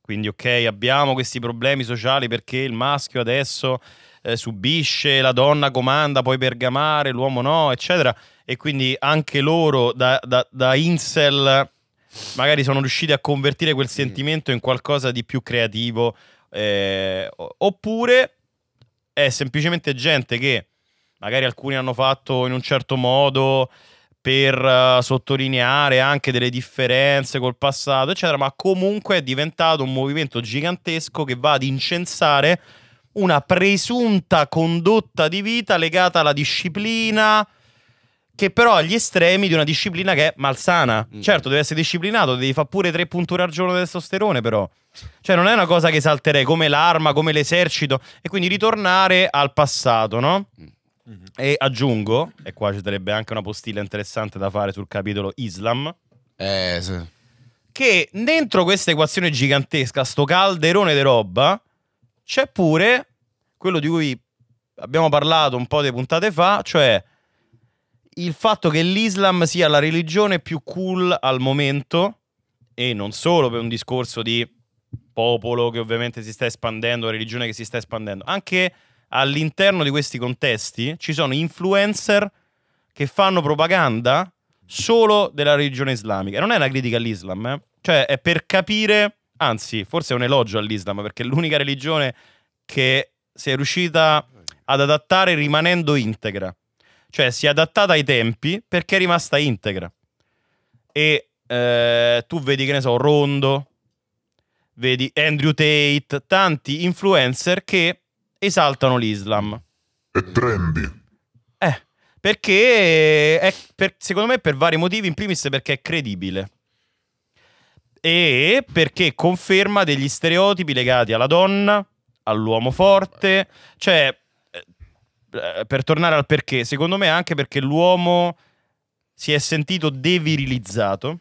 Quindi, ok, abbiamo questi problemi sociali perché il maschio adesso eh, subisce, la donna comanda, poi pergamare, l'uomo no, eccetera. E quindi anche loro da, da, da incel magari sono riusciti a convertire quel mm. sentimento in qualcosa di più creativo. Eh, oppure è semplicemente gente che magari alcuni hanno fatto in un certo modo per uh, sottolineare anche delle differenze col passato, eccetera, ma comunque è diventato un movimento gigantesco che va ad incensare una presunta condotta di vita legata alla disciplina, che però agli estremi di una disciplina che è malsana. Mm. Certo, devi essere disciplinato, devi fare pure tre punture al giorno di testosterone, però. Cioè, non è una cosa che salterei come l'arma, come l'esercito, e quindi ritornare al passato, no? Mm. Mm-hmm. E aggiungo, e qua ci sarebbe anche una postilla interessante da fare sul capitolo Islam. Eh, sì. Che dentro questa equazione gigantesca, sto calderone di roba, c'è pure quello di cui abbiamo parlato un po' di puntate fa, cioè il fatto che l'Islam sia la religione più cool al momento, e non solo per un discorso di popolo che ovviamente si sta espandendo, religione che si sta espandendo, anche all'interno di questi contesti ci sono influencer che fanno propaganda solo della religione islamica. non è una critica all'Islam, eh? cioè è per capire, anzi forse è un elogio all'Islam, perché è l'unica religione che si è riuscita ad adattare rimanendo integra. Cioè si è adattata ai tempi perché è rimasta integra. E eh, tu vedi che ne so, Rondo, vedi Andrew Tate, tanti influencer che esaltano l'Islam. E trendy. Eh, perché è, per, secondo me per vari motivi, in primis perché è credibile. E perché conferma degli stereotipi legati alla donna, all'uomo forte, cioè eh, per tornare al perché, secondo me anche perché l'uomo si è sentito devirilizzato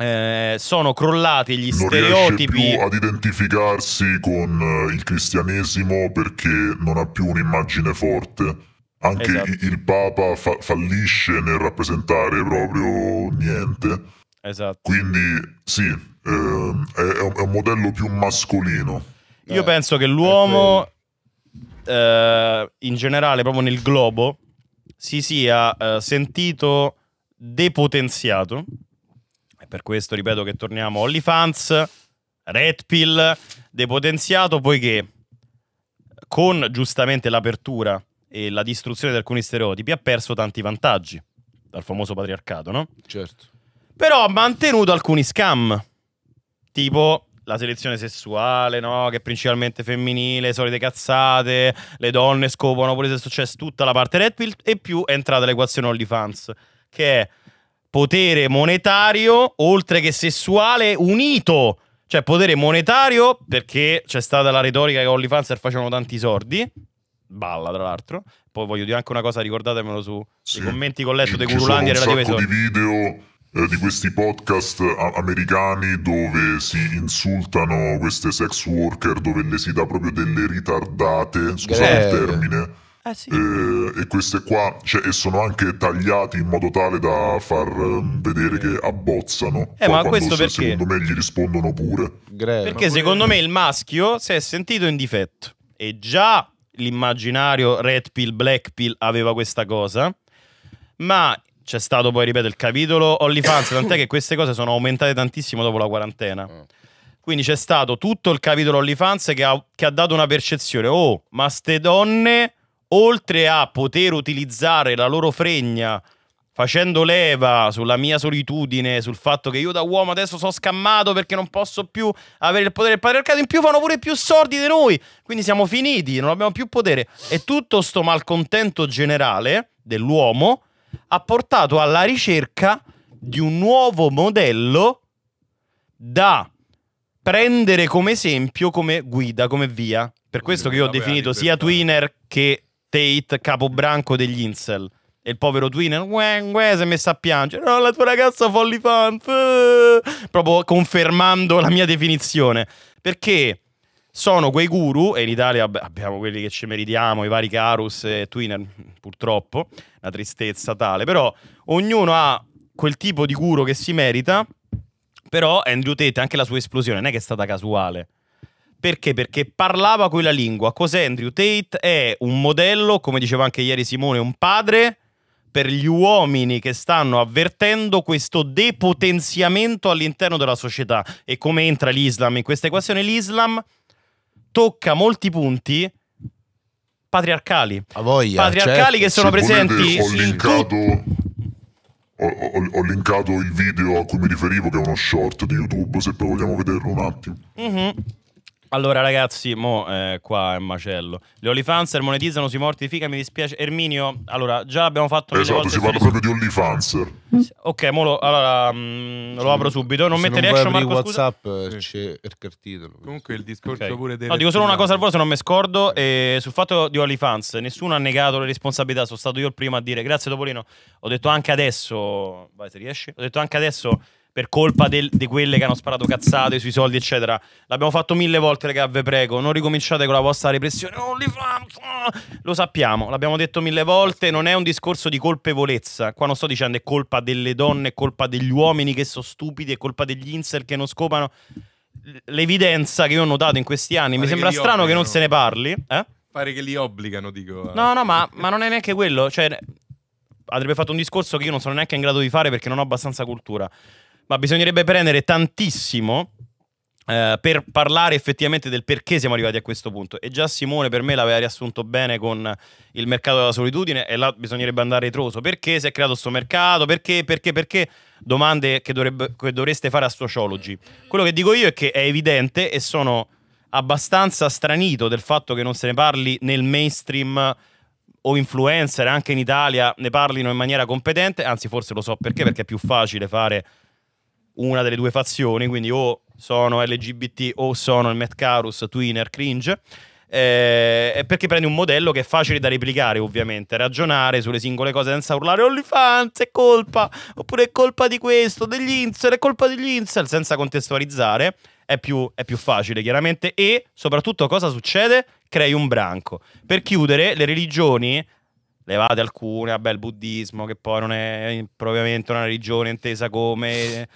eh, sono crollati gli non stereotipi. Non riesce più ad identificarsi con eh, il cristianesimo perché non ha più un'immagine forte. Anche esatto. il Papa fa- fallisce nel rappresentare proprio niente. Esatto. Quindi sì, ehm, è, è, un modello più mascolino. Io eh, penso che l'uomo eh, in generale, proprio nel globo, si sia eh, sentito depotenziato per questo ripeto che torniamo OnlyFans, Red Pill, depotenziato, poiché con giustamente l'apertura e la distruzione di alcuni stereotipi ha perso tanti vantaggi dal famoso patriarcato, no? Certo. Però ha mantenuto alcuni scam, tipo la selezione sessuale, no? Che è principalmente femminile, solite cazzate, le donne scoprono pure se è successo tutta la parte Red Pill e più è entrata l'equazione OnlyFans, che è potere monetario, oltre che sessuale, unito. Cioè, potere monetario, perché c'è stata la retorica che OnlyFanser facevano tanti sordi. Balla, tra l'altro. Poi voglio dire anche una cosa, ricordatemelo su sì. commenti che ho letto dei Gurulandia relativi ai sordi. di video eh, di questi podcast americani dove si insultano queste sex worker, dove le si dà proprio delle ritardate, scusate eh. il termine Ah, sì. e, eh, e, queste qua cioè, e sono anche tagliati in modo tale da far eh, vedere mm. che abbozzano. Eh, ma questo se, perché? Secondo me gli rispondono pure. Greve. Perché secondo me il maschio si è sentito in difetto. E già l'immaginario Red Pill, Black Pill aveva questa cosa. Ma c'è stato poi, ripeto, il capitolo OnlyFans, tant'è che queste cose sono aumentate tantissimo dopo la quarantena. Mm. Quindi c'è stato tutto il capitolo OnlyFans che ha, che ha dato una percezione, oh, ma ste donne oltre a poter utilizzare la loro fregna facendo leva sulla mia solitudine, sul fatto che io da uomo adesso sono scammato perché non posso più avere il potere del patriarcato, in più fanno pure più sordi di noi, quindi siamo finiti, non abbiamo più potere. E tutto sto malcontento generale dell'uomo ha portato alla ricerca di un nuovo modello da prendere come esempio, come guida, come via. Per questo mm, che io ho definito sia Twinner che Tate, capobranco degli Insel. E il povero Twinner, si è messo a piangere. No, la tua ragazza folly fan. Eh. Proprio confermando la mia definizione. Perché sono quei guru, e in Italia abbiamo quelli che ci meridiamo, i vari Carus e Twinner, purtroppo, una tristezza tale. Però ognuno ha quel tipo di guru che si merita. Però Andrew Tate, anche la sua esplosione, non è che è stata casuale. Perché? Perché parlava quella lingua. Cos'è Andrew Tate? È un modello, come diceva anche ieri Simone, un padre per gli uomini che stanno avvertendo questo depotenziamento all'interno della società. E come entra l'Islam in questa equazione? L'Islam tocca molti punti patriarcali. A voi, patriarcali certo. che sono presenti. Ho linkato, ho, ho, ho linkato il video a cui mi riferivo, che è uno short di YouTube, se poi vogliamo vederlo un attimo. Mm-hmm. Allora ragazzi, mo eh, qua è un macello. Le OnlyFanser monetizzano sui morti di figa, mi dispiace. Erminio, allora già abbiamo fatto... Esatto, si parla proprio di OnlyFanser. Mm. Ok, mo lo, allora, mh, mm, lo apro subito. Non se mette non reaction, Marco, WhatsApp eh, c'è il titolo. Comunque il discorso okay. pure No, dico solo una cosa al volo se non mi scordo. E sul fatto di OnlyFans, nessuno ha negato le responsabilità, sono stato io il primo a dire. Grazie Topolino, ho detto anche adesso... Vai se riesci. Ho detto anche adesso per colpa del, di quelle che hanno sparato cazzate sui soldi, eccetera. L'abbiamo fatto mille volte, raga, ve prego, non ricominciate con la vostra repressione. lo sappiamo, l'abbiamo detto mille volte, non è un discorso di colpevolezza. Qua non sto dicendo è colpa delle donne, è colpa degli uomini che sono stupidi, è colpa degli insel che non scopano. L'evidenza che io ho notato in questi anni, Pare mi sembra strano obbligano. che non se ne parli. Eh? Pare che li obbligano, dico. Eh. No, no, ma, ma non è neanche quello. Cioè, avrebbe fatto un discorso che io non sono neanche in grado di fare perché non ho abbastanza cultura ma bisognerebbe prendere tantissimo eh, per parlare effettivamente del perché siamo arrivati a questo punto. E già Simone per me l'aveva riassunto bene con il mercato della solitudine e là bisognerebbe andare retroso. Perché si è creato questo mercato? Perché, perché, perché? Domande che, dovrebbe, che dovreste fare a sociologi. Quello che dico io è che è evidente e sono abbastanza stranito del fatto che non se ne parli nel mainstream o influencer anche in Italia ne parlino in maniera competente, anzi forse lo so perché, perché è più facile fare una delle due fazioni, quindi o sono LGBT o sono il Metcarus, Twinner, Cringe. Eh, perché prendi un modello che è facile da replicare, ovviamente, ragionare sulle singole cose senza urlare OnlyFans è colpa, oppure è colpa di questo, degli Insel, è colpa degli Insel, senza contestualizzare, è più, è più facile chiaramente e soprattutto cosa succede? Crei un branco. Per chiudere, le religioni levate alcune, vabbè il buddismo che poi non è propriamente una religione intesa come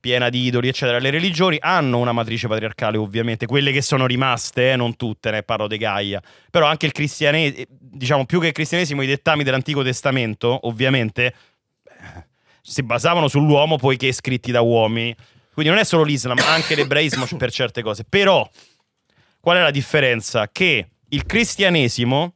piena di idoli, eccetera. Le religioni hanno una matrice patriarcale, ovviamente, quelle che sono rimaste, eh, non tutte, ne parlo di Gaia, però anche il cristianesimo, eh, diciamo più che il cristianesimo, i dettami dell'Antico Testamento, ovviamente, beh, si basavano sull'uomo poiché scritti da uomini. Quindi non è solo l'Islam, ma anche l'ebraismo per certe cose. Però, qual è la differenza? Che il cristianesimo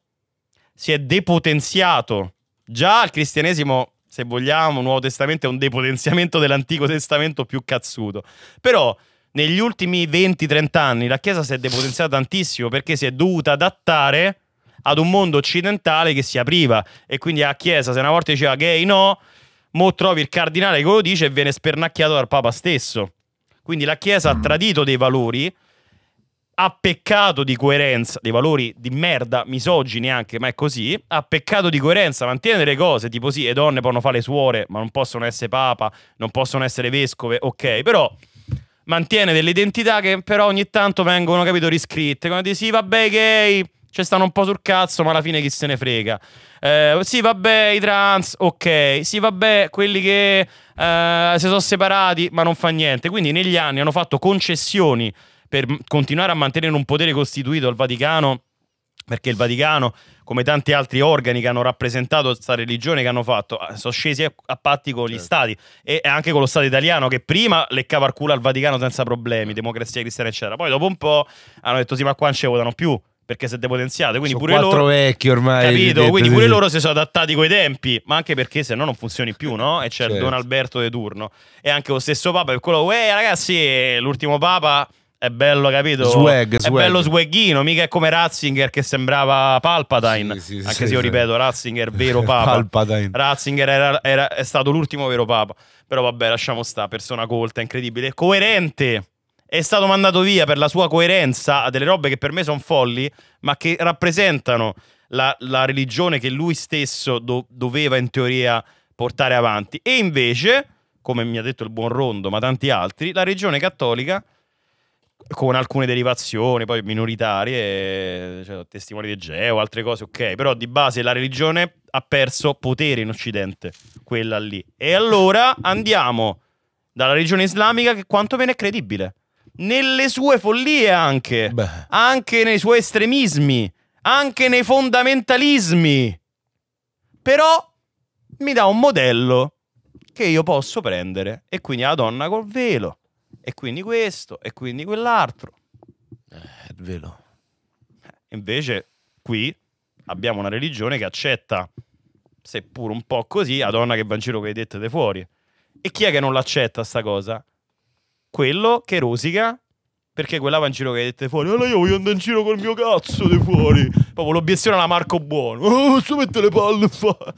si è depotenziato. Già il cristianesimo se vogliamo, il Nuovo Testamento è un depotenziamento dell'Antico Testamento più cazzuto. Però negli ultimi 20-30 anni la Chiesa si è depotenziata tantissimo perché si è dovuta adattare ad un mondo occidentale che si apriva e quindi la Chiesa se una volta diceva gay no, mo trovi il cardinale che lo dice e viene spernacchiato dal Papa stesso. Quindi la Chiesa ha mm. tradito dei valori ha peccato di coerenza, dei valori di merda, misogini anche, ma è così, ha peccato di coerenza, mantiene delle cose, tipo sì, le donne possono fare le suore, ma non possono essere papa, non possono essere vescove, ok, però mantiene delle identità che però ogni tanto vengono, capito, riscritte, come di sì, vabbè, gay, ci stanno un po' sul cazzo, ma alla fine chi se ne frega. Eh, sì, vabbè, i trans, ok, sì, vabbè, quelli che eh, si sono separati, ma non fa niente, quindi negli anni hanno fatto concessioni per continuare a mantenere un potere costituito al Vaticano perché il Vaticano, come tanti altri organi che hanno rappresentato questa religione che hanno fatto, ah, sono scesi a patti con gli certo. stati e anche con lo Stato italiano che prima leccava il culo al Vaticano senza problemi, eh. democrazia cristiana eccetera. Poi dopo un po' hanno detto sì ma qua non ci votano più perché siete potenziate, quindi sono pure loro vecchi ormai. Capito? Detto, quindi pure sì. loro si sono adattati coi tempi, ma anche perché se no non funzioni più, no? E c'è certo. il Don Alberto de turno e anche lo stesso Papa per quello "Eh ragazzi, l'ultimo Papa è bello, capito? Swag, swag. È bello swaghino, mica è come Ratzinger che sembrava Palpatine. Sì, sì, anche sì, se io ripeto, Ratzinger vero papa. Palpatine. Ratzinger era, era, è stato l'ultimo vero papa. Però vabbè, lasciamo stare, persona colta, incredibile, coerente. È stato mandato via per la sua coerenza a delle robe che per me sono folli, ma che rappresentano la, la religione che lui stesso do, doveva in teoria portare avanti. E invece, come mi ha detto il buon Rondo, ma tanti altri, la religione cattolica con alcune derivazioni poi minoritarie, cioè, testimoni di Geo, altre cose, ok, però di base la religione ha perso potere in Occidente, quella lì. E allora andiamo dalla religione islamica che quantomeno è credibile, nelle sue follie anche, Beh. anche nei suoi estremismi, anche nei fondamentalismi, però mi dà un modello che io posso prendere e quindi la donna col velo e quindi questo, e quindi quell'altro. Eh, è vero. Invece qui abbiamo una religione che accetta, seppur un po' così, la donna che va in giro con le dette de fuori. E chi è che non l'accetta sta cosa? Quello che rosica perché quella va in giro che hai detto fuori, allora io voglio andare in giro col mio cazzo di fuori. Proprio l'obiezione alla Marco Buono. Oh, posso mettere le palle fa.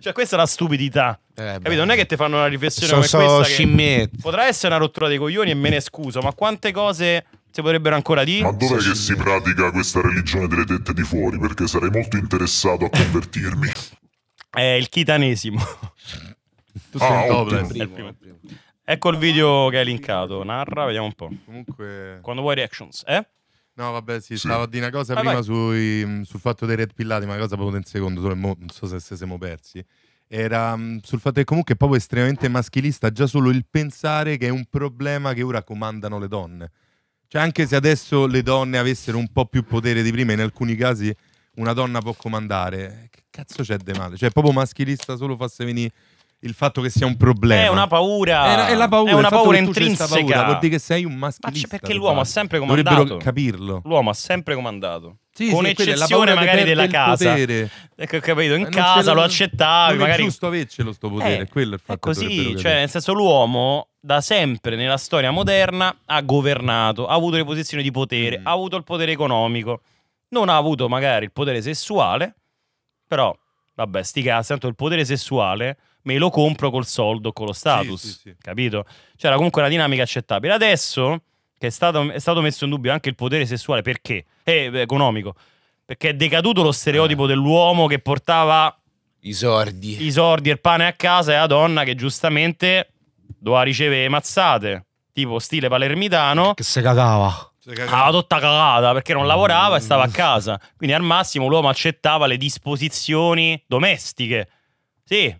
cioè, questa è la stupidità. Eh, Capito? Non è che ti fanno una riflessione so, come so scimmiette. Potrà essere una rottura dei coglioni e me ne scuso, ma quante cose si potrebbero ancora dire. Ma dov'è che si pratica questa religione delle tette di fuori? Perché sarei molto interessato a convertirmi. È il chitanesimo. Ah, tu sei ah, il doble, primo. Ecco il video che hai linkato, narra, vediamo un po'. Comunque... Quando vuoi reactions, eh? No, vabbè, sì, stavo a dire una cosa ah, prima sui, sul fatto dei red pillati, ma una cosa proprio in secondo, solo non so se, se siamo persi. Era mm, sul fatto che comunque è proprio estremamente maschilista già solo il pensare che è un problema che ora comandano le donne. Cioè, anche se adesso le donne avessero un po' più potere di prima, in alcuni casi una donna può comandare, che cazzo c'è di male? Cioè, è proprio maschilista solo farsi venire il fatto che sia un problema. È una paura. È, è la paura, è una paura intrinseca. Paura, vuol dire che sei un maschilista. Ma perché l'uomo ha sempre comandato. Dovrebbero capirlo. L'uomo ha sempre comandato. Sì, con sì, eccezione magari della casa. Ecco, capito, in eh, casa lo, lo accettavi, non magari è giusto avercelo sto potere, eh, quello è il fatto. È così, cioè nel senso l'uomo da sempre nella storia moderna ha governato, ha avuto le posizioni di potere, mm. ha avuto il potere economico. Non ha avuto magari il potere sessuale, però vabbè, sti cazzi, tanto il potere sessuale me lo compro col soldo, con lo status, sì, sì, capito? C'era cioè, comunque una dinamica accettabile. Adesso che è stato, è stato, messo in dubbio anche il potere sessuale, perché? È eh, economico, perché è decaduto lo stereotipo ah. dell'uomo che portava i sordi. I sordi e il pane a casa e la donna che giustamente doveva ricevere mazzate, tipo stile palermitano. Che se cagava. Se ah, tutta cagata perché non lavorava e stava a casa. Quindi al massimo l'uomo accettava le disposizioni domestiche. Sì,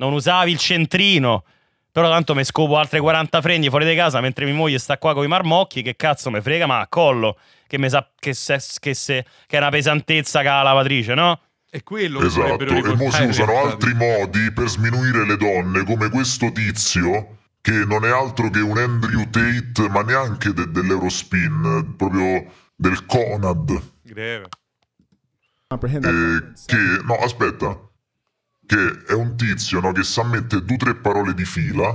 non usavi il centrino. Però tanto mi scopo altre 40 fregni fuori di casa mentre mia moglie sta qua con i marmocchi. Che cazzo me frega, ma a collo. Che, mi sa, che, se, che, se, che è una pesantezza che ha la lavatrice, no? È quello che esatto, e mo si usano altri modi per sminuire le donne, come questo tizio che non è altro che un Andrew Tate, ma neanche de- dell'Eurospin, proprio del Conad. Greve. Eh, che, no, aspetta, che è un tizio no, che sa mettere due o tre parole di fila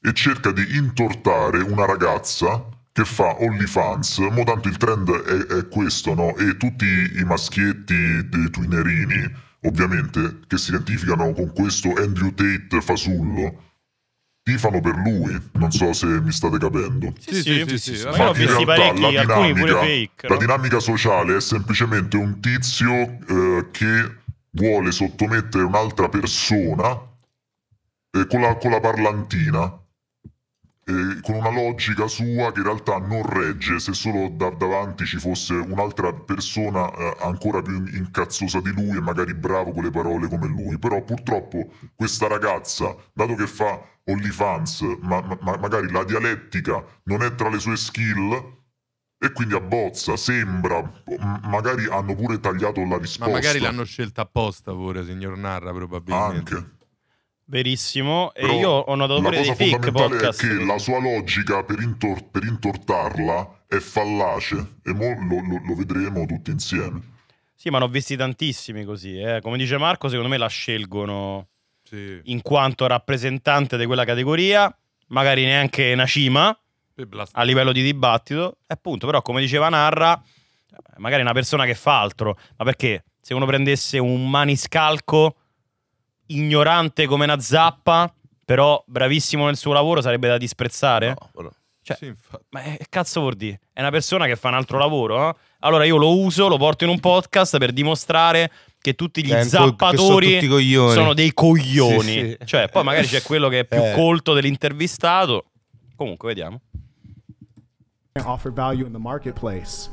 e cerca di intortare una ragazza che fa OnlyFans, mo tanto il trend è, è questo, no? E tutti i maschietti dei twinerini, ovviamente, che si identificano con questo Andrew Tate fasullo, tifano per lui. Non so se mi state capendo. Sì, sì, sì. sì, sì. Ma in realtà la dinamica, fake, no? la dinamica sociale è semplicemente un tizio eh, che vuole sottomettere un'altra persona eh, con, la, con, la, parlantina, eh, con una logica sua che in realtà non regge, se solo da, davanti ci fosse un'altra persona eh, ancora più incazzosa di lui e magari bravo con le parole come lui, però purtroppo questa ragazza, dato che fa OnlyFans, ma, ma magari la dialettica non è tra le sue skill, e quindi abbozza, sembra, magari hanno pure tagliato la risposta. Ma magari l'hanno scelta apposta pure, signor Narra, probabilmente. Anche. Verissimo, e io ho notato pure dei fake podcast. è che la sua logica per, intor- per intortarla è fallace e mo lo, lo, lo vedremo tutti insieme. Sì, ma ne ho visti tantissimi così. Eh. Come dice Marco, secondo me la scelgono sì. in quanto rappresentante di quella categoria, magari neanche una cima, a livello di dibattito. E appunto, però, come diceva Narra, eh, magari una persona che fa altro, ma perché se uno prendesse un maniscalco ignorante come una zappa, però bravissimo nel suo lavoro, sarebbe da disprezzare? No, Cioè, sì, ma che cazzo vuol dire? È una persona che fa un altro lavoro, eh? Allora io lo uso, lo porto in un podcast per dimostrare che tutti gli eh, zappatori sono, tutti sono, dei coglioni. Sì, sì. Cioè, poi magari c'è quello che è più eh. colto dell'intervistato. Comunque, vediamo. and offer value in the marketplace.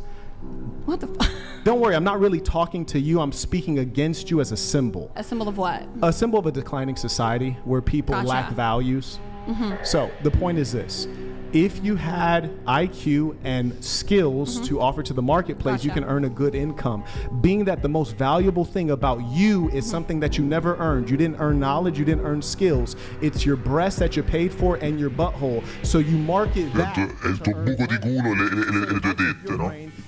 What the fuck? Don't worry, I'm not really talking to you. I'm speaking against you as a symbol. A symbol of what? A symbol of a declining society where people gotcha. lack values. Mm -hmm. So the point is this if you had IQ and skills mm-hmm. to offer to the marketplace, gotcha. you can earn a good income. Being that the most valuable thing about you is mm-hmm. something that you never earned. You didn't earn knowledge, you didn't earn skills. It's your breast that you paid for and your butthole. So you market that.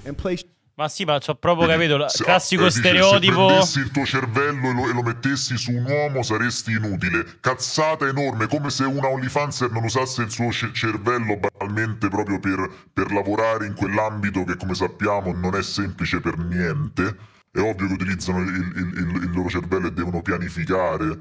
And place. Ma sì, ma ho proprio capito, il classico eh, stereotipo... Dice, se prendessi il tuo cervello e lo, e lo, mettessi su un uomo saresti inutile. Cazzata enorme, come se una OnlyFanser non usasse il suo cervello banalmente proprio per, per lavorare in quell'ambito che come sappiamo non è semplice per niente. È ovvio che utilizzano il, il, il, il loro cervello e devono pianificare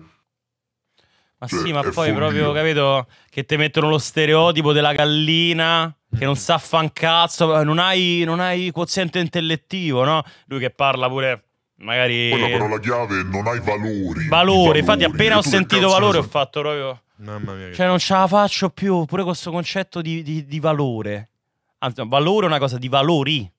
ma cioè, sì, ma poi follia. proprio, capito, che ti mettono lo stereotipo della gallina che non sa fan cazzo, eh, non hai, non hai quoziente intellettivo, no? Lui che parla pure magari Poi la parola chiave non hai valori. Valore, infatti appena ho sentito valore ho fatto proprio Mamma mia. Cioè non ce la faccio più, pure questo concetto di, di, di valore. Anzi, valore è una cosa di valori.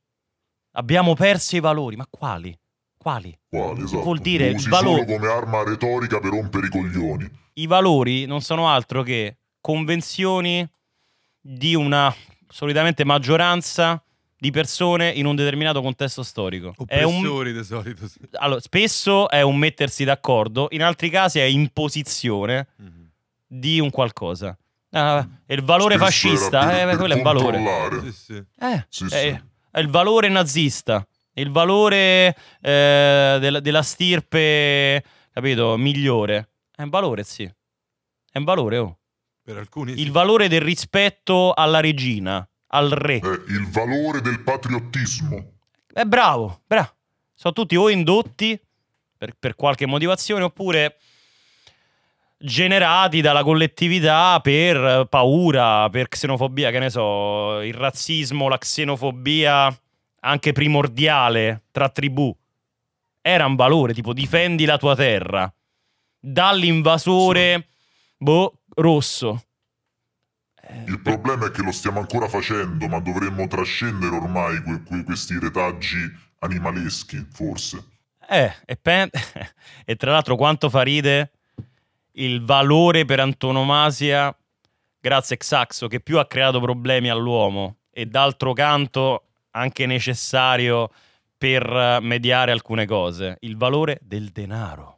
Abbiamo perso i valori, ma quali? Quali? Quali, esatto. Vuol dire Usi valore come arma retorica per rompere i coglioni i valori non sono altro che convenzioni di una solitamente maggioranza di persone in un determinato contesto storico. È un... di solito. Sì. Allora, spesso è un mettersi d'accordo, in altri casi è imposizione mm -hmm. di un qualcosa. Ah, il valore spesso fascista, eh, per quello per è un valore. Sì, sì. Eh, sì, è, è, il valore nazista, il valore eh, della, della stirpe, capito, migliore. È un valore, sì. È un valore, oh. Per alcuni. Il sì. valore del rispetto alla regina, al re. Eh, il valore del patriottismo. È eh, bravo, bravo. Sono tutti o indotti per, per qualche motivazione oppure generati dalla collettività per paura, per xenofobia, che ne so, il razzismo, la xenofobia anche primordiale tra tribù. Era un valore, tipo difendi la tua terra dall'invasore sì. boh, rosso. Il problema è che lo stiamo ancora facendo, ma dovremmo trascendere ormai que- que- questi retaggi animaleschi, forse. Eh, e, pen- e tra l'altro quanto fa ride il valore per antonomasia, grazie a Xaxo, che più ha creato problemi all'uomo e d'altro canto anche necessario per eh, mediare alcune cose, il valore del denaro.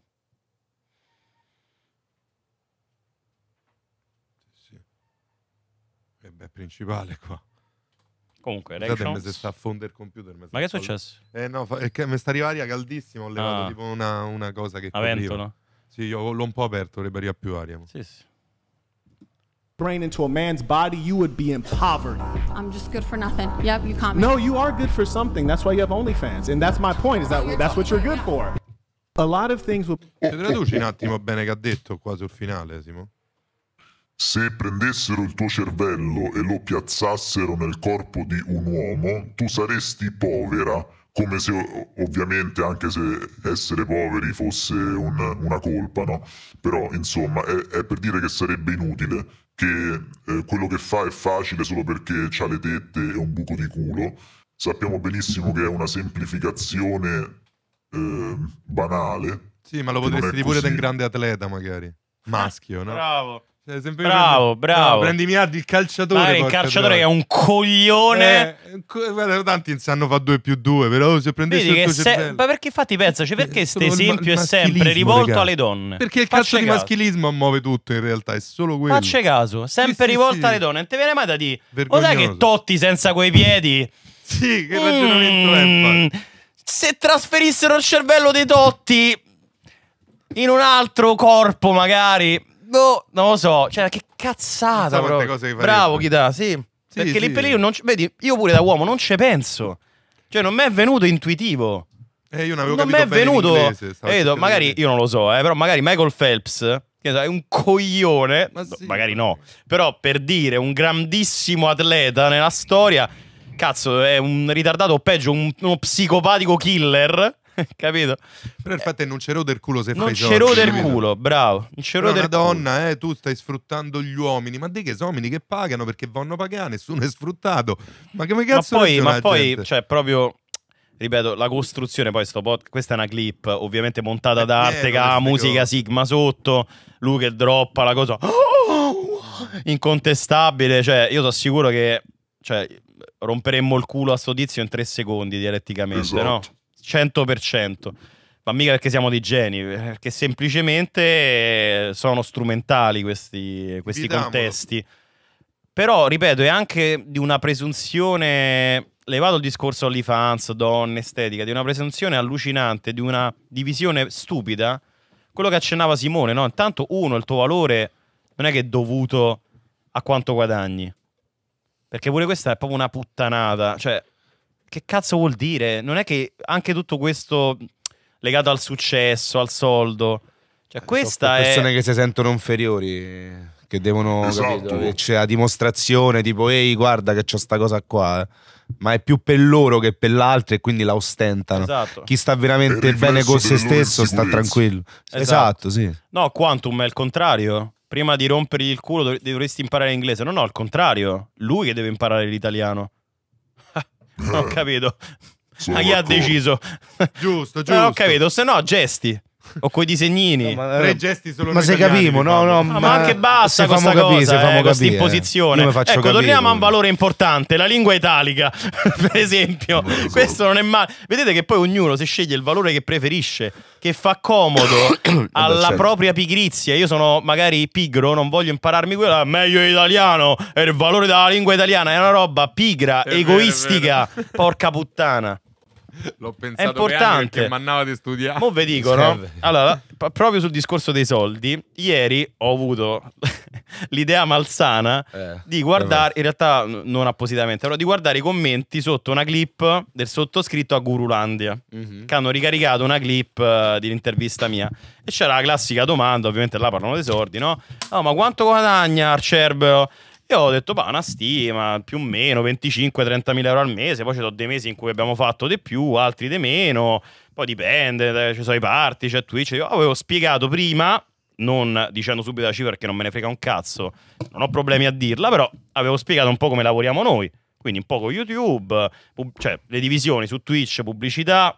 principale qua. Comunque, Scusate, mi si sta a fondere il computer. Ma che è successo? Eh no, fa... è che mi sta arrivando aria caldissima, ho ah. levato ah. tipo una, una, cosa che... A ventola? Sì, io l'ho un po' aperto, dovrebbe arrivare più aria. Sì, sì. brain into a man's body, you would be in poverty. I'm just good for nothing. Yep, you can't. No, you are good for something. That's why you have OnlyFans, and that's my point. Is that that's what you're good for? A lot of things will. Ci traduci un attimo bene che ha detto qua sul finale, Simo. Se prendessero il tuo cervello e lo piazzassero nel corpo di un uomo, tu saresti povera, come se ovviamente anche se essere poveri fosse un, una colpa, no? Però insomma è, è, per dire che sarebbe inutile, che eh, quello che fa è facile solo perché ha le tette e un buco di culo. Sappiamo benissimo che è una semplificazione eh, banale. Sì, ma lo potresti dire pure da un grande atleta magari. Maschio, no? Bravo. Cioè, bravo, prendi... bravo. No, prendimi il calciatore. Ma il calciatore che è un coglione. Eh, co... tanti sanno fa due più due, però se prendessi il se... Ma perché infatti pensaci, cioè, perché questo eh, esempio il, è sempre rivolto regà. alle donne? Perché il calcio di maschilismo muove tutto in realtà, è solo quello. Faccia caso, sempre sì, rivolto sì, alle donne. Non ti viene mai da dire, Lo sai che Totti senza quei piedi? sì, che ragionamento mm, è? Fare? Se trasferissero il cervello dei Totti in un altro corpo magari... Boh, non lo so. Cioè, che cazzata, bro. Bravo, Chita, sì. sì. Perché sì. lì per lì, non vedi, io pure da uomo non ci penso. Cioè, non mi è venuto intuitivo. Eh, io non avevo non capito Non mi è venuto... In vedo, eh, magari, io non lo so, eh, però magari Michael Phelps è un coglione, Ma sì. magari no, però per dire un grandissimo atleta nella storia, cazzo, è un ritardato o peggio, un, uno psicopatico killer capito? Però il fatto è non c'è rode il culo se non fai soldi. Non c'è rode il culo, bravo. Non c'è rode il donna, eh, tu stai sfruttando gli uomini. Ma di che sono uomini che pagano perché vanno a pagare, nessuno è sfruttato. Ma come cazzo Ma poi, ma poi cioè, proprio ripeto, la costruzione, poi sto pod... questa è una clip ovviamente montata d'arte, con la musica Sigma sotto, lui che droppa la cosa oh! incontestabile, cioè io sono sicuro che cioè, romperemmo il culo a sto tizio in tre secondi dialetticamente, esatto. no? 100%. Ma mica perché siamo dei geni, perché semplicemente eh, sono strumentali questi, questi contesti. Però, ripeto, è anche di una presunzione, levato il discorso OnlyFans, donne, estetica, di una presunzione allucinante, di una divisione stupida. Quello che accennava Simone, no? Intanto, uno, il tuo valore non è che è dovuto a quanto guadagni. Perché pure questa è proprio una puttanata. Cioè, che cazzo vuol dire? Non è che anche tutto questo legato al successo, al soldo. Cioè, eh, questa è... persone che si sentono inferiori, che devono esatto. capito, c'è la dimostrazione, tipo, ehi, guarda che c'ho sta cosa qua. Eh. Ma è più per loro che per l'altro, e quindi la ostentano. Esatto. Chi sta veramente bene con se stesso sta tranquillo. Esatto. esatto, sì. No, Quantum è il contrario prima di rompergli il culo dovresti imparare l'inglese. No, no, al contrario, lui che deve imparare l'italiano. ho capito. Sono chi ah, ha deciso? Giusto, eh, giusto. ho capito, se no gesti o coi disegnini. No, ma, eh, Tre gesti solo Ma se capiamo, no, no, ma, ma anche basta questa cosa, capire, eh, questa capire. imposizione. Ecco, capire. torniamo a un valore importante, la lingua italica, per esempio. Non Questo non è male. Vedete che poi ognuno si sceglie il valore che preferisce, che fa comodo eh alla certo. propria pigrizia. Io sono magari pigro, non voglio impararmi quella, meglio italiano, è il valore della lingua italiana, è una roba pigra, è egoistica, vero, vero. porca puttana. L'ho pensato è importante. che mannava di studiare. Mo' ve dico, no? Allora, proprio sul discorso dei soldi, ieri ho avuto l'idea malsana eh, di guardare, eh. in realtà non appositamente, però di guardare i commenti sotto una clip del sottoscritto a Gurulandia, mm-hmm. che hanno ricaricato una clip uh, dell'intervista mia. E c'era la classica domanda, ovviamente là parlano dei soldi, no? Oh, ma quanto guadagna Arcerbero? E ho detto, bah, una stima, più o meno 25-30 mila euro al mese, poi ci sono dei mesi in cui abbiamo fatto di più, altri di meno, poi dipende, ci sono i party, c'è Twitch. Io avevo spiegato prima, non dicendo subito la cifra perché non me ne frega un cazzo, non ho problemi a dirla, però avevo spiegato un po' come lavoriamo noi, quindi un po' con YouTube, cioè le divisioni su Twitch, pubblicità,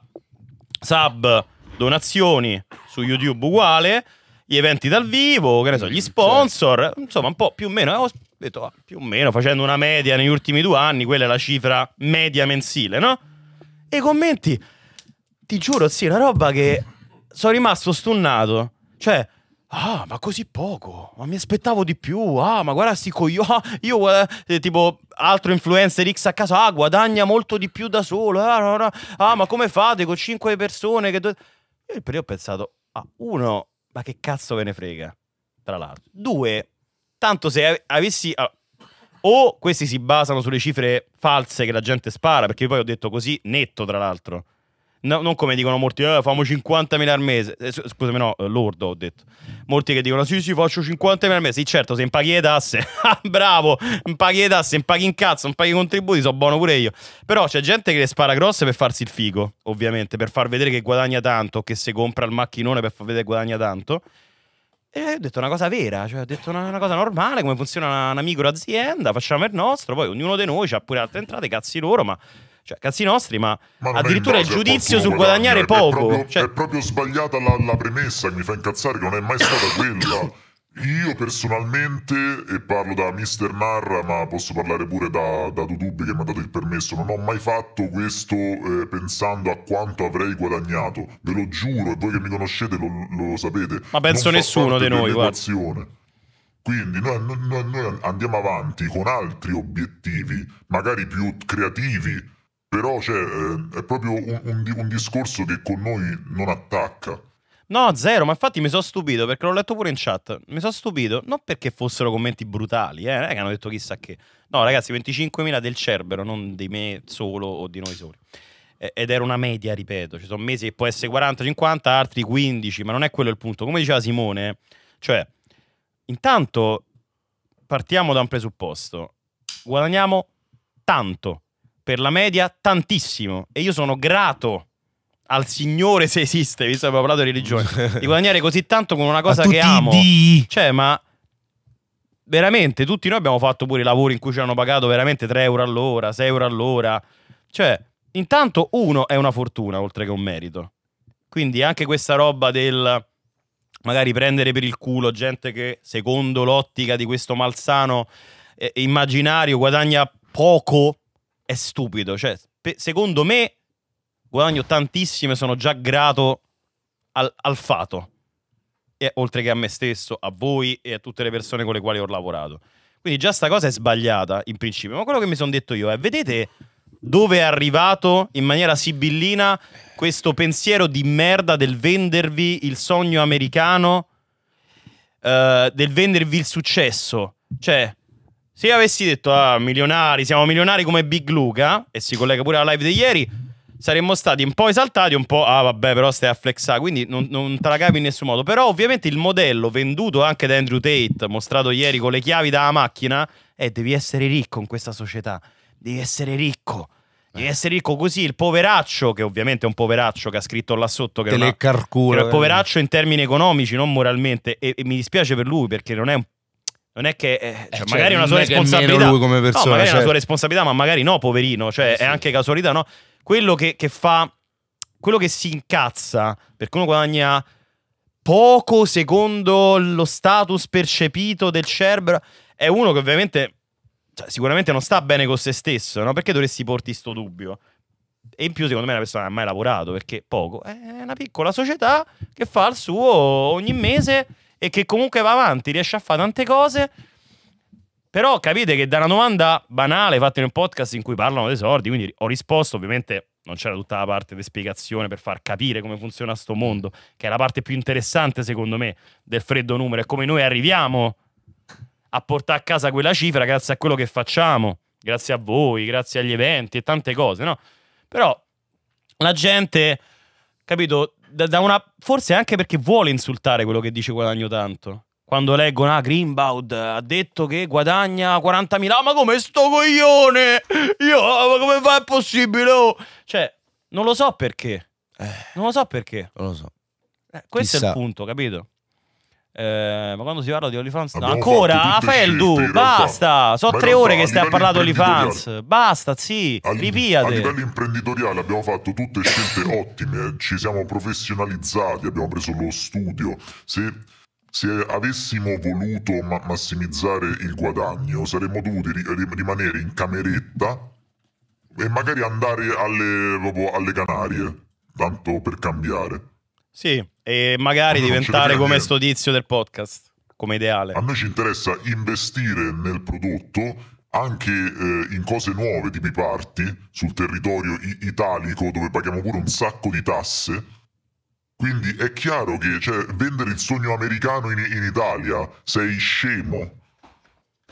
sub, donazioni, su YouTube uguale, gli eventi dal vivo, che ne so, gli sponsor, insomma un po' più o meno, avevo eh, ho detto ah, più o meno facendo una media negli ultimi due anni, quella è la cifra media mensile, no? E i commenti, ti giuro, sì, una roba che sono rimasto stunnato. Cioè, ah, ma così poco, ma mi aspettavo di più, ah, ma guarda sti coglioni, ah, io eh, eh, tipo altro influencer X a casa, ah, guadagna molto di più da solo, ah, ah ma come fate con cinque persone che... Do... E poi ho pensato, ah, uno, ma che cazzo ve ne frega, tra l'altro. Due, Tanto se avessi... o questi si basano sulle cifre false che la gente spara, perché poi ho detto così netto, tra l'altro. No, non come dicono molti, eh, famo 50.000 al mese. Eh, scusami, no, eh, lordo ho detto. Molti che dicono, sì, sì, faccio 50.000 al mese. Sì, certo, se impaghi le tasse, bravo, impaghi le tasse, impaghi in cazzo, impaghi i contributi, so buono pure io. Però c'è gente che le spara grosse per farsi il figo, ovviamente, per far vedere che guadagna tanto, che se compra il macchinone per far vedere che guadagna tanto. E ho detto una cosa vera, cioè ho detto una, una cosa normale, come funziona una, una microazienda, facciamo il nostro, poi ognuno di noi ha pure altre entrate, cazzi loro, ma cioè cazzi nostri, ma, ma addirittura il giudizio sul guadagnare cioè, poco. È proprio, cioè... è proprio sbagliata la, la, premessa che mi fa incazzare, che non è mai stata quella. Io personalmente, e parlo da Mr. Narra, ma posso parlare pure da, da Dudubbi che mi ha dato il permesso, non ho mai fatto questo eh, pensando a quanto avrei guadagnato. Ve lo giuro, e voi che mi conoscete lo, lo sapete. Ma penso nessuno di noi, guarda. Quindi noi, noi, noi andiamo avanti con altri obiettivi, magari più creativi, però cioè, eh, è proprio un, un, un discorso che con noi non attacca. No, zero, ma infatti mi sono stupito perché l'ho letto pure in chat. Mi sono stupito, non perché fossero commenti brutali, eh, che hanno detto chissà che. No, ragazzi, 25.000 del Cerbero, non di me solo o di noi soli. Ed era una media, ripeto, ci sono mesi che può essere 40, 50, altri 15, ma non è quello il punto. Come diceva Simone, cioè, intanto partiamo da un presupposto. Guadagniamo tanto, per la media tantissimo e io sono grato al Signore se esiste, visto che abbiamo parlato di religione, di guadagnare così tanto con una cosa che amo. Dì. Cioè, ma veramente tutti noi abbiamo fatto pure i lavori in cui ci hanno pagato veramente 3 euro all'ora, 6 euro all'ora. Cioè, intanto uno è una fortuna oltre che un merito. Quindi anche questa roba del magari prendere per il culo gente che secondo l'ottica di questo malsano eh, immaginario guadagna poco è stupido. Cioè, secondo me guadagno tantissime, sono già grato al, al fato, e, oltre che a me stesso, a voi e a tutte le persone con le quali ho lavorato. Quindi già sta cosa è sbagliata in principio, ma quello che mi sono detto io è, vedete dove è arrivato in maniera sibillina questo pensiero di merda del vendervi il sogno americano, eh, del vendervi il successo. Cioè, se avessi detto, ah, milionari, siamo milionari come Big Luca, e si collega pure alla live di ieri, saremmo stati un po' esaltati, un po' ah vabbè, però stai a flexare, quindi non, non, te la capi in nessun modo. Però ovviamente il modello venduto anche da Andrew Tate, mostrato ieri con le chiavi dalla macchina, è devi essere ricco in questa società, devi essere ricco. Devi eh. essere ricco così, il poveraccio, che ovviamente è un poveraccio che ha scritto là sotto, che Te ha, che è un eh. poveraccio in termini economici, non moralmente, e, e mi dispiace per lui perché non è un non è che eh, cioè, eh, magari è cioè, una sua responsabilità lui come persona, no, magari certo. è una cioè. sua responsabilità, ma magari no, poverino, cioè eh, sì. è anche casualità, no? quello che, che fa, quello che si incazza perché uno guadagna poco secondo lo status percepito del Cerbero, è uno che ovviamente cioè, sicuramente non sta bene con se stesso, no? Perché dovresti porti sto dubbio? E in più, secondo me, la persona non ha mai lavorato perché poco. È una piccola società che fa il suo ogni mese e che comunque va avanti, riesce a fare tante cose però capite che da una domanda banale fatta in un podcast in cui parlano dei sordi, quindi ho risposto, ovviamente non c'era tutta la parte di spiegazione per far capire come funziona questo mondo, che è la parte più interessante secondo me del freddo numero, è come noi arriviamo a portare a casa quella cifra grazie a quello che facciamo, grazie a voi, grazie agli eventi e tante cose, no? Però la gente, capito, da una, forse anche perché vuole insultare quello che dice guadagno tanto quando leggono, ah, Greenbaud ha detto che guadagna 40.000, ah, ma come sto coglione? Io, ah, ma come fa è possibile? Oh? Cioè, non lo so perché. Eh. Non lo so perché. Non lo so. Eh, questo Chissà. è il punto, capito? Eh, ma quando si parla di OnlyFans no, ancora Feldu basta sono tre ore che stai a parlare di OnlyFans basta sì a ripiate a livello imprenditoriale abbiamo fatto tutte scelte ottime ci siamo professionalizzati abbiamo preso lo studio se se avessimo voluto ma- massimizzare il guadagno, saremmo dovuti ri- rimanere in cameretta e magari andare alle, alle Canarie, tanto per cambiare. Sì, e magari diventare come sto tizio del podcast, come ideale. A noi ci interessa investire nel prodotto anche eh, in cose nuove, tipo i parti, sul territorio i- italico, dove paghiamo pure un sacco di tasse quindi è chiaro che cioè, vendere il sogno americano in, in Italia sei scemo.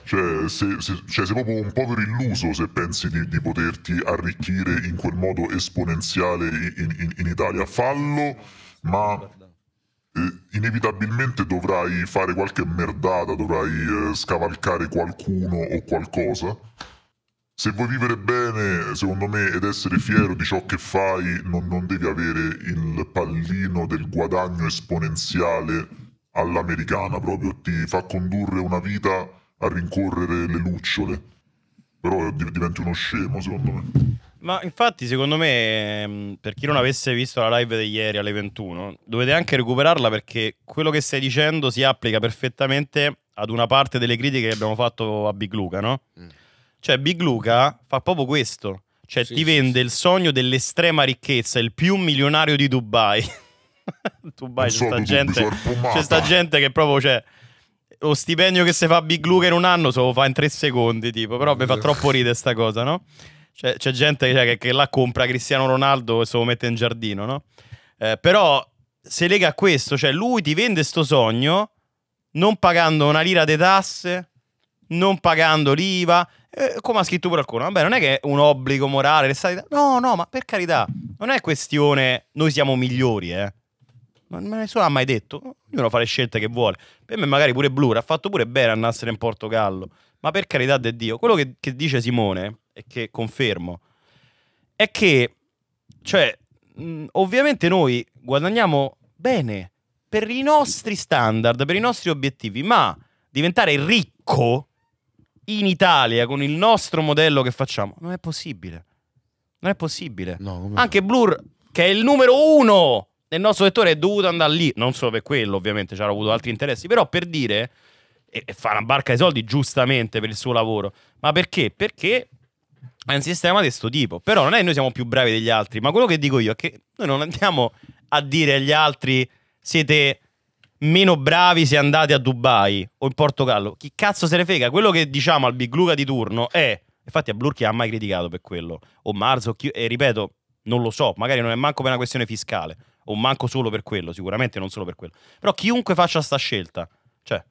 Cioè, se, se, cioè, sei proprio un povero illuso se pensi di, di poterti arricchire in quel modo esponenziale in, in, in Italia. Fallo, ma eh, inevitabilmente dovrai fare qualche merdata, dovrai eh, scavalcare qualcuno o qualcosa se vuoi vivere bene, secondo me, ed essere fiero di ciò che fai, non, non devi avere il pallino del guadagno esponenziale all'americana, proprio ti fa condurre una vita a rincorrere le lucciole. Però diventi uno scemo, secondo me. Ma infatti, secondo me, ehm, per chi non avesse visto la live di ieri alle 21, dovete anche recuperarla perché quello che stai dicendo si applica perfettamente ad una parte delle critiche che abbiamo fatto a Big Luca, no? Mm. Cioè, Big Luca fa proprio questo. Cioè, sì, ti vende sì, il sogno dell'estrema ricchezza, il più milionario di Dubai. Dubai c'è sta, gente, c'è sta gente che proprio, cioè, lo stipendio che si fa Big Luca in un anno se lo fa in tre secondi, tipo, però mi fa troppo ridere sta cosa, no? Cioè, c'è gente cioè, che, che la compra Cristiano Ronaldo e se lo mette in giardino, no? Eh, però se lega a questo, cioè lui ti vende sto sogno non pagando una lira di tasse, non pagando l'IVA, eh, come ha scritto pure qualcuno, vabbè, non è che è un obbligo morale, restate... no, no, ma per carità, non è questione noi siamo migliori, eh. Ma nessuno ha mai detto, ognuno fa le scelte che vuole. Per me magari pure Blur ha fatto pure bene a nascere in Portogallo, ma per carità di Dio, quello che, che dice Simone, e che confermo, è che, cioè, ovviamente noi guadagniamo bene per i nostri standard, per i nostri obiettivi, ma diventare ricco in Italia con il nostro modello che facciamo. Non è possibile. Non è possibile. No, Anche Blur, che è il numero uno nel nostro settore, è dovuto andare lì. Non solo per quello, ovviamente, c'era avuto altri interessi. Però per dire, e, e fa una barca di soldi giustamente per il suo lavoro. Ma perché? Perché è un sistema di questo tipo. Però non è che noi siamo più bravi degli altri. Ma quello che dico io è che noi non andiamo a dire agli altri siete meno bravi se andate a Dubai o in Portogallo. Chi cazzo se ne frega? Quello che diciamo al Big Luca di turno è. Infatti, a Blurchi ha mai criticato per quello. O Marzo, e ripeto, non lo so, magari non è manco per una questione fiscale, o manco solo per quello, sicuramente non solo per quello. Però chiunque faccia sta scelta, cioè,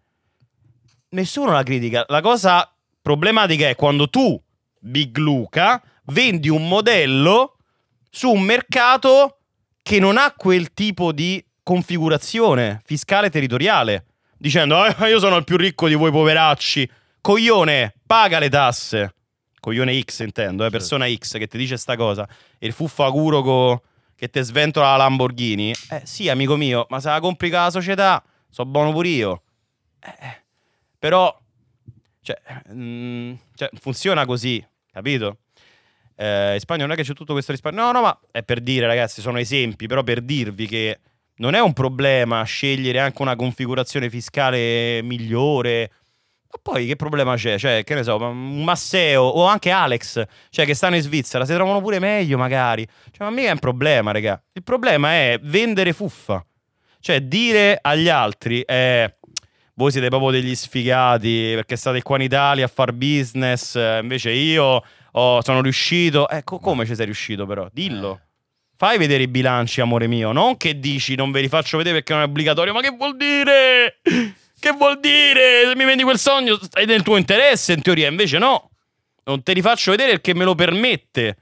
nessuno la critica. La cosa problematica è quando tu, Big Luca, vendi un modello su un mercato che non ha quel tipo di configurazione fiscale territoriale, dicendo eh, io sono il più ricco di voi poveracci, coglione, paga le tasse. Coglione X intendo, eh, persona certo. X che ti dice sta cosa, e il fuffo acuroco che ti sventola la Lamborghini, eh sì amico mio, ma se la complica la società, so buono pure io. Eh, eh. però, cioè, mh, mm, cioè, funziona così, capito? Eh, in Spagna non è che c'è tutto questo risparmio. No, no, ma è per dire, ragazzi, sono esempi, però per dirvi che non è un problema scegliere anche una configurazione fiscale migliore. Ma poi che problema c'è? Cioè, che ne so, un Masseo o anche Alex, cioè che stanno in Svizzera, si trovano pure meglio magari. Cioè, ma mica è un problema, raga. Il problema è vendere fuffa. Cioè, dire agli altri, eh, voi siete proprio degli sfigati perché state qua in Italia a far business, eh, invece io oh, sono riuscito. Ecco, come ci sei riuscito però? Dillo. Eh. Fai vedere i bilanci, amore mio. Non che dici non ve li faccio vedere perché non è obbligatorio. Ma che vuol dire? Che vuol dire? Se mi vendi quel sogno è nel tuo interesse, in teoria. Invece no. Non te li faccio vedere perché me lo permette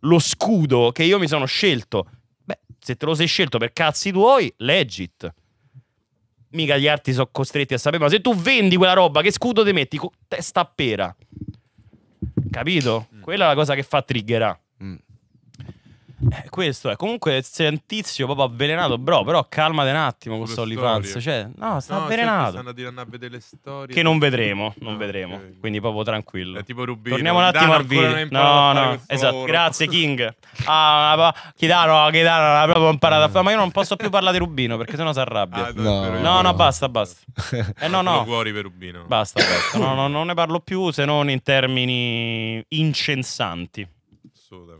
lo scudo che io mi sono scelto. Beh, se te lo sei scelto per cazzi tuoi, legit. Mica gli arti sono costretti a sapere. Ma se tu vendi quella roba, che scudo ti metti? Testa a pera. Capito? Mm. Quella è la cosa che fa triggerà. Eh, questo è comunque sei un tizio proprio avvelenato, bro. Però calmate un attimo con sto OnlyFans. Cioè, no, sta no, avvelenato. Stanno a dire a storie. Che non vedremo, non no, ah, vedremo. Okay. Quindi proprio tranquillo. È tipo Rubino. Torniamo un attimo al video. No, no, esatto. Lavoro. Grazie King. Ah, Chitano, Chitano, ha proprio imparato a mm. fare. Ma io non posso più parlare di Rubino perché sennò si arrabbia. Ah, no, no, no, basta, basta. Eh no, no. Cuori per Rubino. Basta, basta. No, no, non ne parlo più se non in termini incensanti. Assolutamente.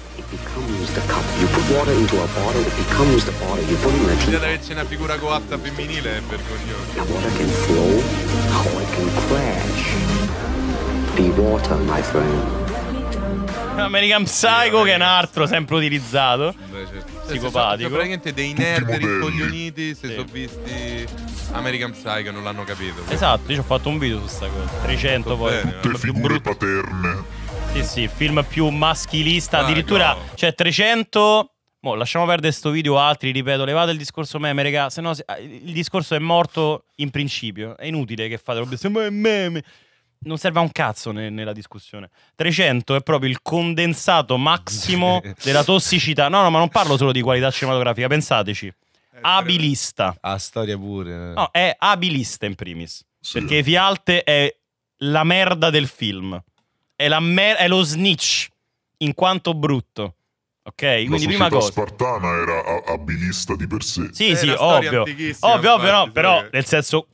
L'idea di averci una figura coatta femminile è vergognosa. The water can flow, or it can crash. Be water, my friend. American Psycho che è un altro sempre utilizzato. Beh, certo. Psicopatico. Sono, praticamente dei nerd ricoglioniti se sì. sono visti American Psycho non l'hanno capito. Esatto, io ho fatto un video su sta cosa. 300 poi. Bene, Tutte figure paterne. Sì, sì, film più maschilista, ah, addirittura c'è cioè 300 Mo, lasciamo perdere questo video altri, ripeto, levate il discorso meme, raga, se no ah, il discorso è morto in principio. È inutile che fate robe, ma è meme. Non serve a un cazzo ne nella discussione. 300 è proprio il condensato massimo della tossicità. No, no, ma non parlo solo di qualità cinematografica, pensateci. Eh, abilista. A ah, storia pure. Eh. No, è abilista in primis. Sì. Perché Fialte è la merda del film è, mer- è lo snitch in quanto brutto. Ok, la quindi prima cosa. spartana era abilista di per sé. Sì, è sì, ovvio. Ovvio, ovvio, no, però nel senso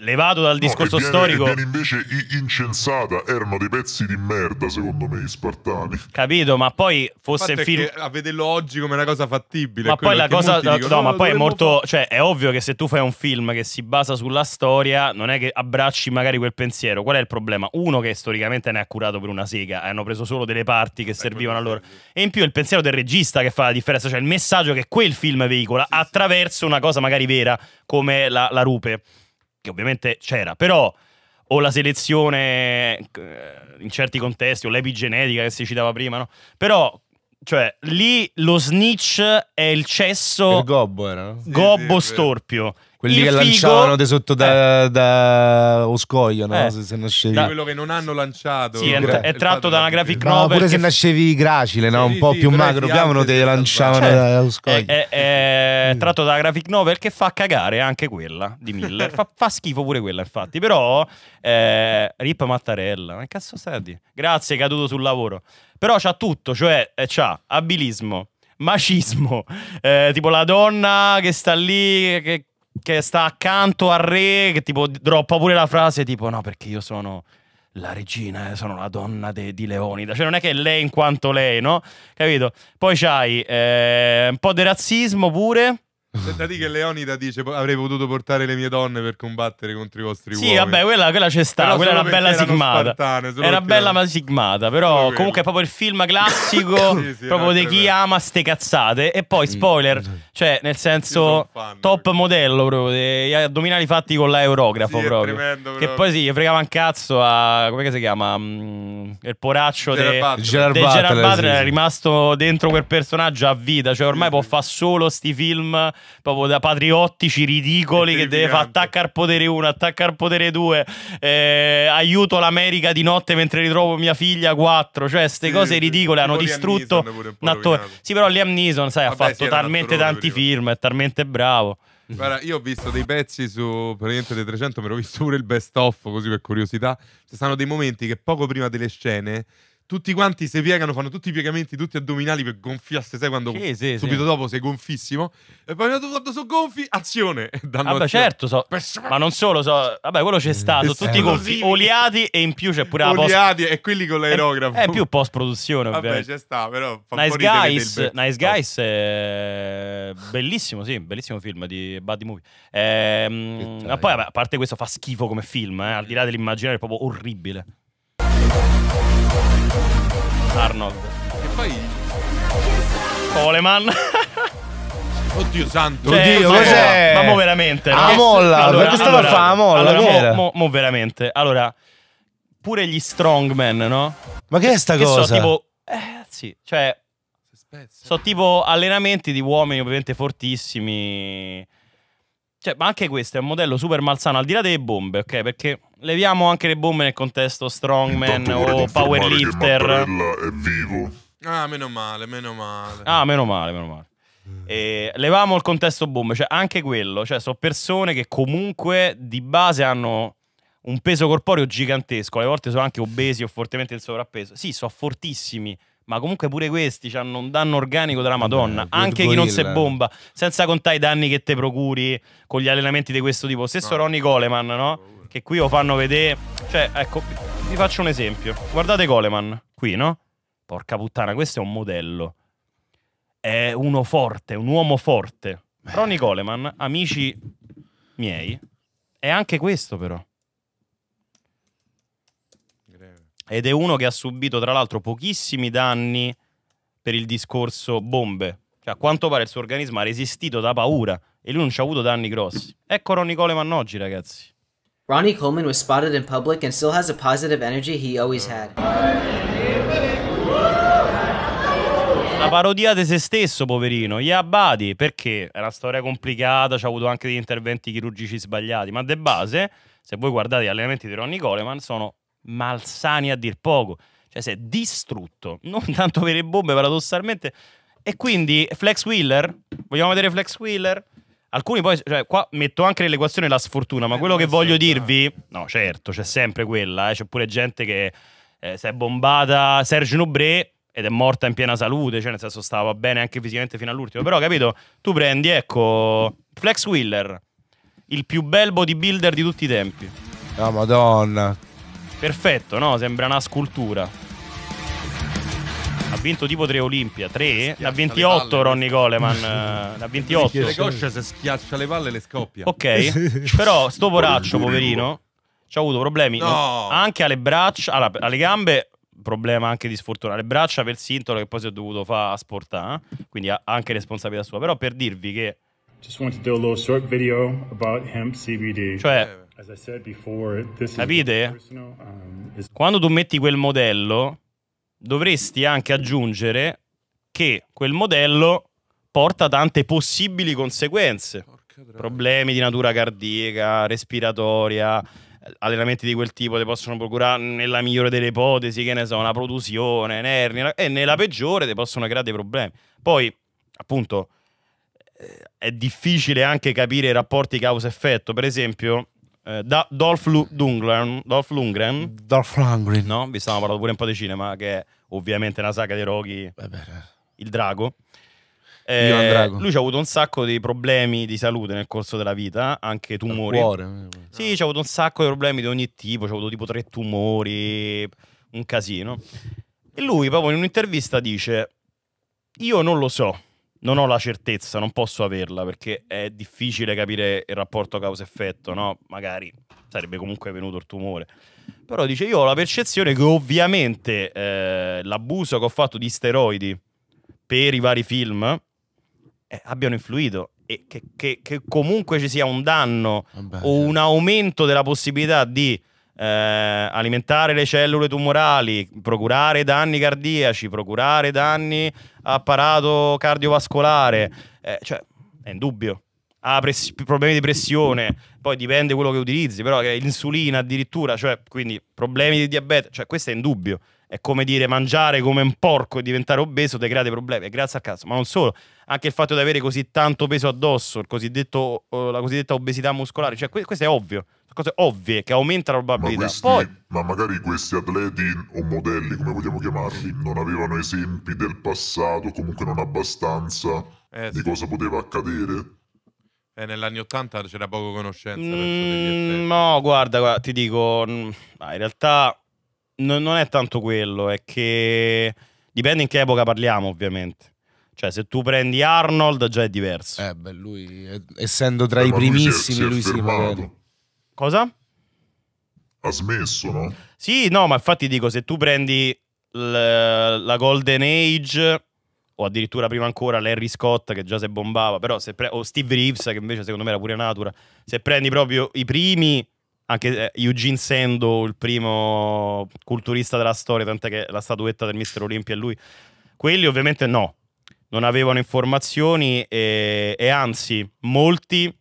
levato dal discorso no, viene, storico. Viene invece incensata, erano dei pezzi di merda, secondo me, gli spartani. Capito, ma poi fosse il film. A vederlo oggi come una cosa fattibile. Ma poi la cosa. No, dicono, no, ma poi è molto. Fare... Cioè, è ovvio che se tu fai un film che si basa sulla storia, non è che abbracci magari quel pensiero. Qual è il problema? Uno che storicamente ne ha curato per una sega, eh, hanno preso solo delle parti che eh, servivano a loro. E in più è il pensiero del regista che fa la differenza, cioè il messaggio che quel film veicola sì, attraverso sì. una cosa magari vera come la, la rupe che ovviamente c'era, però o la selezione eh, in certi contesti, o l'epigenetica che si citava prima, no? Però cioè, lì lo snitch è il cesso. Il gobbo era. Gobbo sì, sì, storpio quelli che lanciavano di sotto da, eh. da Oscoglio, no? Eh. Se, se nascevi... da... quello che non hanno lanciato. Sì, è, gra... è, tratto da una graphic novel. No, pure che... se nascevi gracile, no? Sì, un po' sì, più magro, piano te esatto. lanciavano cioè, da Oscoglio. È, è, è, mm. tratto da graphic novel che fa cagare anche quella di Miller. fa, fa, schifo pure quella, infatti. Però, eh, Rip Mattarella, che cazzo stai a dire? Grazie, è caduto sul lavoro. Però c'ha tutto, cioè eh, c'ha abilismo, macismo, eh, tipo la donna che sta lì, che che sta accanto al re, che tipo droppa pure la frase tipo no perché io sono la regina, eh, sono la donna di Leonida. Cioè, non è che lei in quanto lei, no? Capito? Poi c'hai eh, un po' di razzismo pure. Sentati che Leonida dice boh, avrei potuto portare le mie donne per combattere contro i vostri sì, uomini. Sì, vabbè, quella, quella c'è stata, però quella era bella sigmata. Era bella ma sigmata, però comunque è proprio il film classico sì, sì, proprio di chi bello. ama ste cazzate e poi mm. spoiler, cioè nel senso fan, top perché. modello proprio gli addominali fatti con l'aerografo proprio. Tremendo, che poi sì, fregava un cazzo a come si chiama? Mh, mm, il poraccio di Gerard de, Butler è rimasto dentro quel personaggio a vita, cioè ormai può fare solo sti film proprio da patriottici ridicoli che deve fare attacca al potere 1, attacca al potere 2, eh, aiuto l'America di notte mentre ritrovo mia figlia 4, cioè queste sì, cose ridicole hanno distrutto un attore. Sì, però Liam Neeson, sai, Vabbè, ha fatto talmente tanti film, è talmente bravo. Guarda, io ho visto dei pezzi su Praticamente dei 300, me l'ho visto pure il best of, così per curiosità. Ci sono dei momenti che poco prima delle scene tutti quanti si piegano, fanno tutti i piegamenti, tutti addominali per gonfiarsi, sai quando sì, sì, subito sì. dopo sei gonfissimo. E poi quando sono gonfi, azione! Danno vabbè, azione. certo, so. ma non solo, so. vabbè, quello c'è mm. stato, tutti gonfi, oliati e in più c'è pure la post... Oliati e quelli con eh, l'aerografo. È, eh, più post-produzione, ovviamente. Vabbè, c'è sta, però fa nice Guys, nice guys è bellissimo, sì, bellissimo film di Buddy Movie. Ehm, ma poi, vabbè, a parte questo, fa schifo come film, eh, al di là dell'immaginario, è proprio orribile. Arnold. E poi... Coleman. Oddio santo. Cioè, Oddio, ma cos'è? Ma mo veramente. No? Ah, molla. Allora, perché stava allora, fa? Molla. Allora, mo, mo, mo, veramente. Allora, pure gli strongman, no? Ma che è sta che cosa? So, tipo... Eh, sì. Cioè... Sono tipo allenamenti di uomini ovviamente fortissimi. Cioè, ma anche questo è un modello super malsano, al di là delle bombe, ok? Perché leviamo anche le bombe nel contesto strongman o powerlifter. Che è vivo. Ah, meno male, meno male. Ah, meno male, meno male. E levamo il contesto bombe, cioè anche quello, cioè sono persone che comunque di base hanno un peso corporeo gigantesco, alle volte sono anche obesi o fortemente in sovrappeso. Sì, sono fortissimi, ma comunque pure questi hanno un danno organico della eh, Madonna. Eh, anche chi non si bomba, senza contare i danni che te procuri con gli allenamenti di questo tipo. Stesso no. Ronnie Coleman, no? che qui lo fanno vedere. Cioè, ecco, vi faccio un esempio. Guardate Coleman, qui, no? Porca puttana, questo è un modello. È uno forte, un uomo forte. Ronnie Coleman, amici miei, è anche questo però. Ed è uno che ha subito, tra l'altro, pochissimi danni per il discorso bombe. Cioè, a quanto pare il suo organismo ha resistito da paura e lui non ci ha avuto danni grossi. Ecco Ronnie Coleman oggi, ragazzi. Ronnie Coleman was spotted in public and still has a positive energy he always had. La parodia di se stesso, poverino. Gli buddy, perché? È una storia complicata, ci ha avuto anche degli interventi chirurgici sbagliati, ma de base, se voi guardate gli allenamenti di Ronnie Coleman, sono malsani a dir poco. Cioè, si è distrutto, non tanto per le bombe, paradossalmente. E quindi, Flex Wheeler? Vogliamo vedere Flex Wheeler? Alcuni poi, cioè, qua metto anche nell'equazione la sfortuna, ma eh, quello che voglio so, dirvi, no, certo, c'è sempre quella, eh, c'è pure gente che eh, si è bombata Sergio Nobré ed è morta in piena salute, cioè nel senso stava bene anche fisicamente fino all'ultimo, però capito, tu prendi, ecco, Flex Wheeler, il più bel bodybuilder di tutti i tempi. Ah, oh, madonna. Perfetto, no? Sembra una scultura. Ha vinto tipo tre Olimpia, tre? da 28 Ronnie eh. Coleman, da eh, 28. Le cosce se schiaccia le palle le scoppia. Ok, però sto poraccio, poverino, ci ha avuto problemi no. anche alle braccia, alla, alle gambe, problema anche di sfortuna, le braccia per il sintolo che poi si è dovuto fare a sportare, eh. quindi ha anche responsabilità sua. Però per dirvi che... Just want to do a little short video about hemp CBD. Cioè... Before, Capite? Personal, um, is... Quando tu metti quel modello, dovresti anche aggiungere che quel modello porta tante possibili conseguenze. Problemi di natura cardiaca, respiratoria, allenamenti di quel tipo ti possono procurare, nella migliore delle ipotesi, che ne so, una produzione, nervi, e nella peggiore ti possono creare dei problemi. Poi, appunto, eh, è difficile anche capire i rapporti causa-effetto. Per esempio, eh, da Dolph, Lu- Dolph Lundgren. Dolph Lundgren. No? Vi stavamo parlando pure un po' di cinema, che è ovviamente una saga di Rocky. Eh eh. Il drago. Eh, lui ha avuto un sacco di problemi di salute nel corso della vita, anche tumori. Cuore. Eh, sì, ha avuto un sacco di problemi di ogni tipo, ci ha avuto tipo tre tumori, un casino. E lui proprio in un'intervista dice, io non lo so non ho la certezza, non posso averla perché è difficile capire il rapporto causa-effetto, no? Magari sarebbe comunque venuto il tumore. Però dice, io ho la percezione che ovviamente eh, l'abuso che ho fatto di steroidi per i vari film eh, abbiano influito e che, che, che, comunque ci sia un danno Vabbè, o un certo. aumento della possibilità di eh, alimentare le cellule tumorali, procurare danni cardiaci, procurare danni apparato cardiovascolare, eh, cioè è indubbio. Ha pres- problemi di pressione, poi dipende quello che utilizzi, però che è insulina addirittura, cioè quindi problemi di diabete, cioè questo è indubbio. È come dire mangiare come un porco e diventare obeso te crea dei problemi, grazie al cazzo. Ma non solo, anche il fatto di avere così tanto peso addosso, eh, la cosiddetta obesità muscolare, cioè questo è ovvio, cose ovvie che aumenta la probabilità. Ma, questi, Poi... ma magari questi atleti o modelli, come vogliamo chiamarli, non avevano esempi del passato, comunque non abbastanza eh, di cosa poteva accadere. E eh, negli anni Ottanta c'era poco conoscenza. Mm, no, guarda, guarda, ti dico, mm, in realtà no, non è tanto quello, è che dipende in che epoca parliamo, ovviamente. Cioè, se tu prendi Arnold, già è diverso. Eh, beh, lui, eh, essendo tra eh, i primissimi, lui si, lui si magari... Cosa? Ha smesso, no? Sì, no, ma infatti dico, se tu prendi la Golden Age o addirittura prima ancora Larry Scott che già si bombava, però se pre- o Steve Reeves che invece secondo me era pure natura, se prendi proprio i primi anche eh, Eugene Sendo, il primo culturista della storia, tant'è che la statuetta del Mister Olimpia è lui. Quelli ovviamente no, non avevano informazioni e, e, anzi molti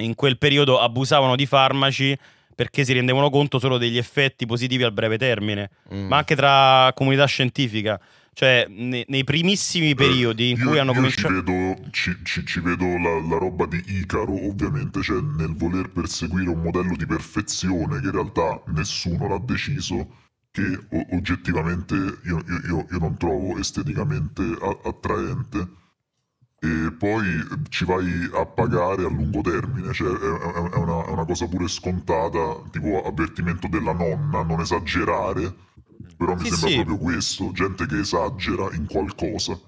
in quel periodo abusavano di farmaci perché si rendevano conto solo degli effetti positivi al breve termine, mm. ma anche tra comunità scientifica. Cioè, ne, nei primissimi eh, periodi in cui io, hanno cominciato... Ci vedo, ci, ci, ci vedo la, la, roba di Icaro, ovviamente, cioè nel voler perseguire un modello di perfezione che in realtà nessuno l'ha deciso, che o, oggettivamente io, io, io, non trovo esteticamente a, attraente. E poi ci vai a pagare a lungo termine, cioè è, è, una, è una cosa pure scontata, tipo avvertimento della nonna, non esagerare però mi sì, sembra sì. proprio questo, gente che esagera in qualcosa.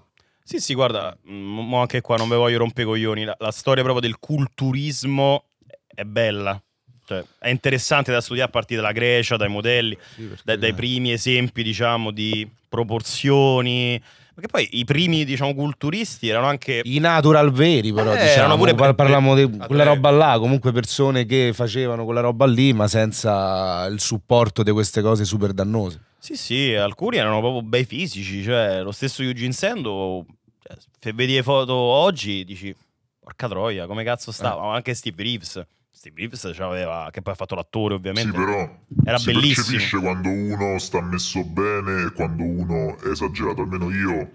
Sì, sì, guarda, m- mm, anche qua non ve voglio rompere coglioni, la, la storia proprio del culturismo è bella. Cioè, è interessante da studiare a partire dalla Grecia, dai modelli, sì, da, dai primi esempi, diciamo, di proporzioni, perché poi i primi, diciamo, culturisti erano anche... I natural veri, però, eh, diciamo, pure par- parliamo di eh, quella roba là, comunque persone che facevano quella roba lì, ma senza il supporto di queste cose super dannose. Sì, sì, alcuni erano proprio bei fisici, cioè lo stesso Eugene Sendo, cioè, se vedi le foto oggi dici, porca troia, come cazzo stava, eh. anche Steve Reeves. Steve Reeves aveva, che poi ha fatto l'attore ovviamente. Sì, però era si bellissimo. percepisce quando uno sta messo bene e quando uno è esagerato. Almeno io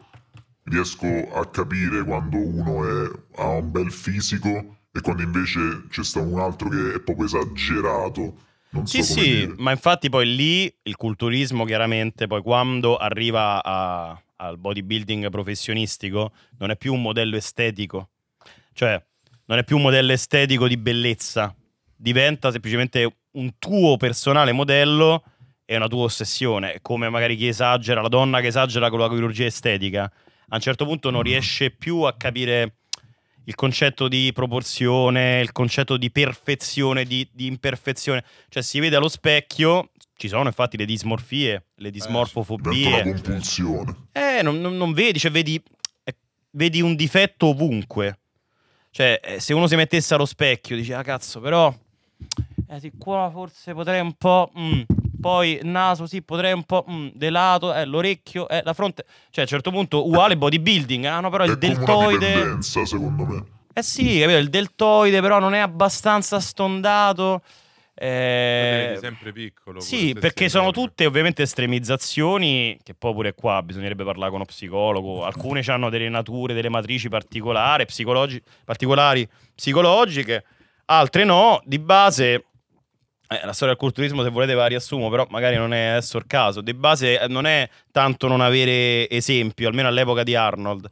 riesco a capire quando uno è, ha un bel fisico e quando invece c'è stato un altro che è proprio esagerato. Non sì, so sì, dire. ma infatti poi lì il culturismo chiaramente, poi quando arriva a, al bodybuilding professionistico, non è più un modello estetico. Cioè, non è più un modello estetico di bellezza, diventa semplicemente un tuo personale modello e una tua ossessione, come magari chi esagera, la donna che esagera con la chirurgia estetica, a un certo punto non mm. riesce più a capire il concetto di proporzione, il concetto di perfezione, di, di imperfezione, cioè si vede allo specchio, ci sono infatti le dismorfie, le eh, dismorfofobie. Eh, eh non, non, non vedi, cioè vedi, eh, vedi un difetto ovunque cioè, eh, se uno si mettesse allo specchio, dice, ah cazzo, però... Eh sì, qua forse potrei un po'... Mm. Poi naso, sì, potrei un po'... Mm, delato, eh, l'orecchio, eh, la fronte... Cioè, a un certo punto, uguale bodybuilding. Ah no, però è il deltoide... È una secondo me. Eh sì, capito, il deltoide però non è abbastanza stondato... Eh, sempre piccolo. Sì, perché sono sempre. tutte ovviamente estremizzazioni, che poi pure qua bisognerebbe parlare con uno psicologo. Alcune hanno delle nature, delle matrici particolari, psicologi- particolari psicologiche, altre no. Di base, eh, la storia del culturismo, se volete, la riassumo, però magari non è adesso il caso. Di base, eh, non è tanto non avere esempio, almeno all'epoca di Arnold.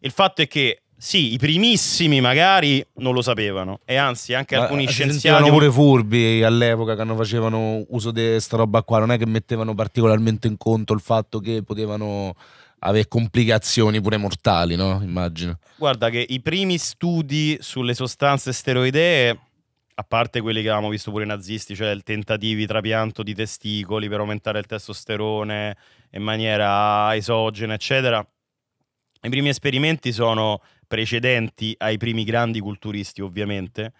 Il fatto è che sì, i primissimi magari non lo sapevano e anzi anche Ma alcuni scienziati... Erano pure furbi all'epoca che non facevano uso di questa roba qua, non è che mettevano particolarmente in conto il fatto che potevano avere complicazioni pure mortali, no? Immagino. Guarda che i primi studi sulle sostanze steroidee a parte quelli che avevamo visto pure i nazisti, cioè il tentativo di trapianto di testicoli per aumentare il testosterone in maniera esogena, eccetera. I primi esperimenti sono precedenti ai primi grandi culturisti, ovviamente.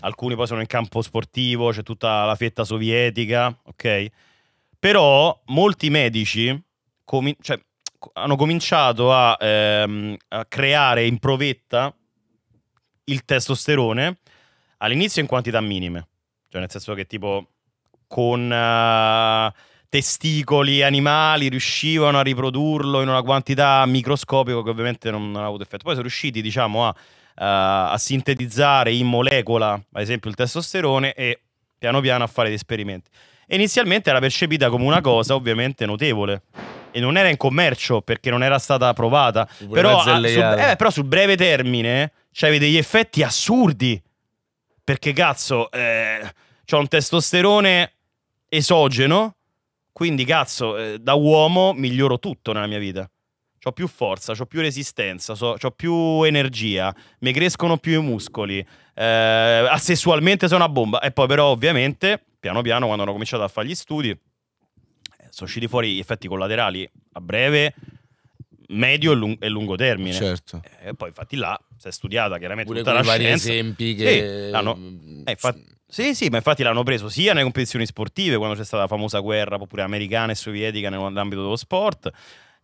Alcuni poi sono in campo sportivo, c'è tutta la fetta sovietica, ok? Però molti medici comi- cioè, hanno cominciato a, ehm, a creare in provetta il testosterone all'inizio in quantità minime, cioè nel senso che tipo con... Uh, testicoli animali riuscivano a riprodurlo in una quantità microscopica che ovviamente non, non ha avuto effetto. Poi sono riusciti, diciamo, a, uh, a, sintetizzare in molecola, ad esempio, il testosterone e piano piano a fare gli esperimenti. E inizialmente era percepita come una cosa ovviamente notevole. E non era in commercio perché non era stata provata. Però, ah, a, eh, però sul breve termine eh, c'avevi degli effetti assurdi. Perché cazzo, eh, c'ho un testosterone esogeno quindi, cazzo, eh, da uomo miglioro tutto nella mia vita. Ho più forza, ho più resistenza, ho più energia, mi crescono più i muscoli. Eh, ah, sessualmente sono una bomba. E poi, però, ovviamente, piano piano, quando hanno cominciato a fare gli studi, eh, sono usciti fuori gli effetti collaterali a breve, medio e, lung- e lungo termine. Certo. E eh, poi infatti là si è studiata chiaramente Pure tutta la vari scienza. esempi che... Sì, no. Mm, eh, infatti, sì, sì, ma infatti l'hanno preso sia nelle competizioni sportive, quando c'è stata la famosa guerra pure americana e sovietica nell'ambito dello sport,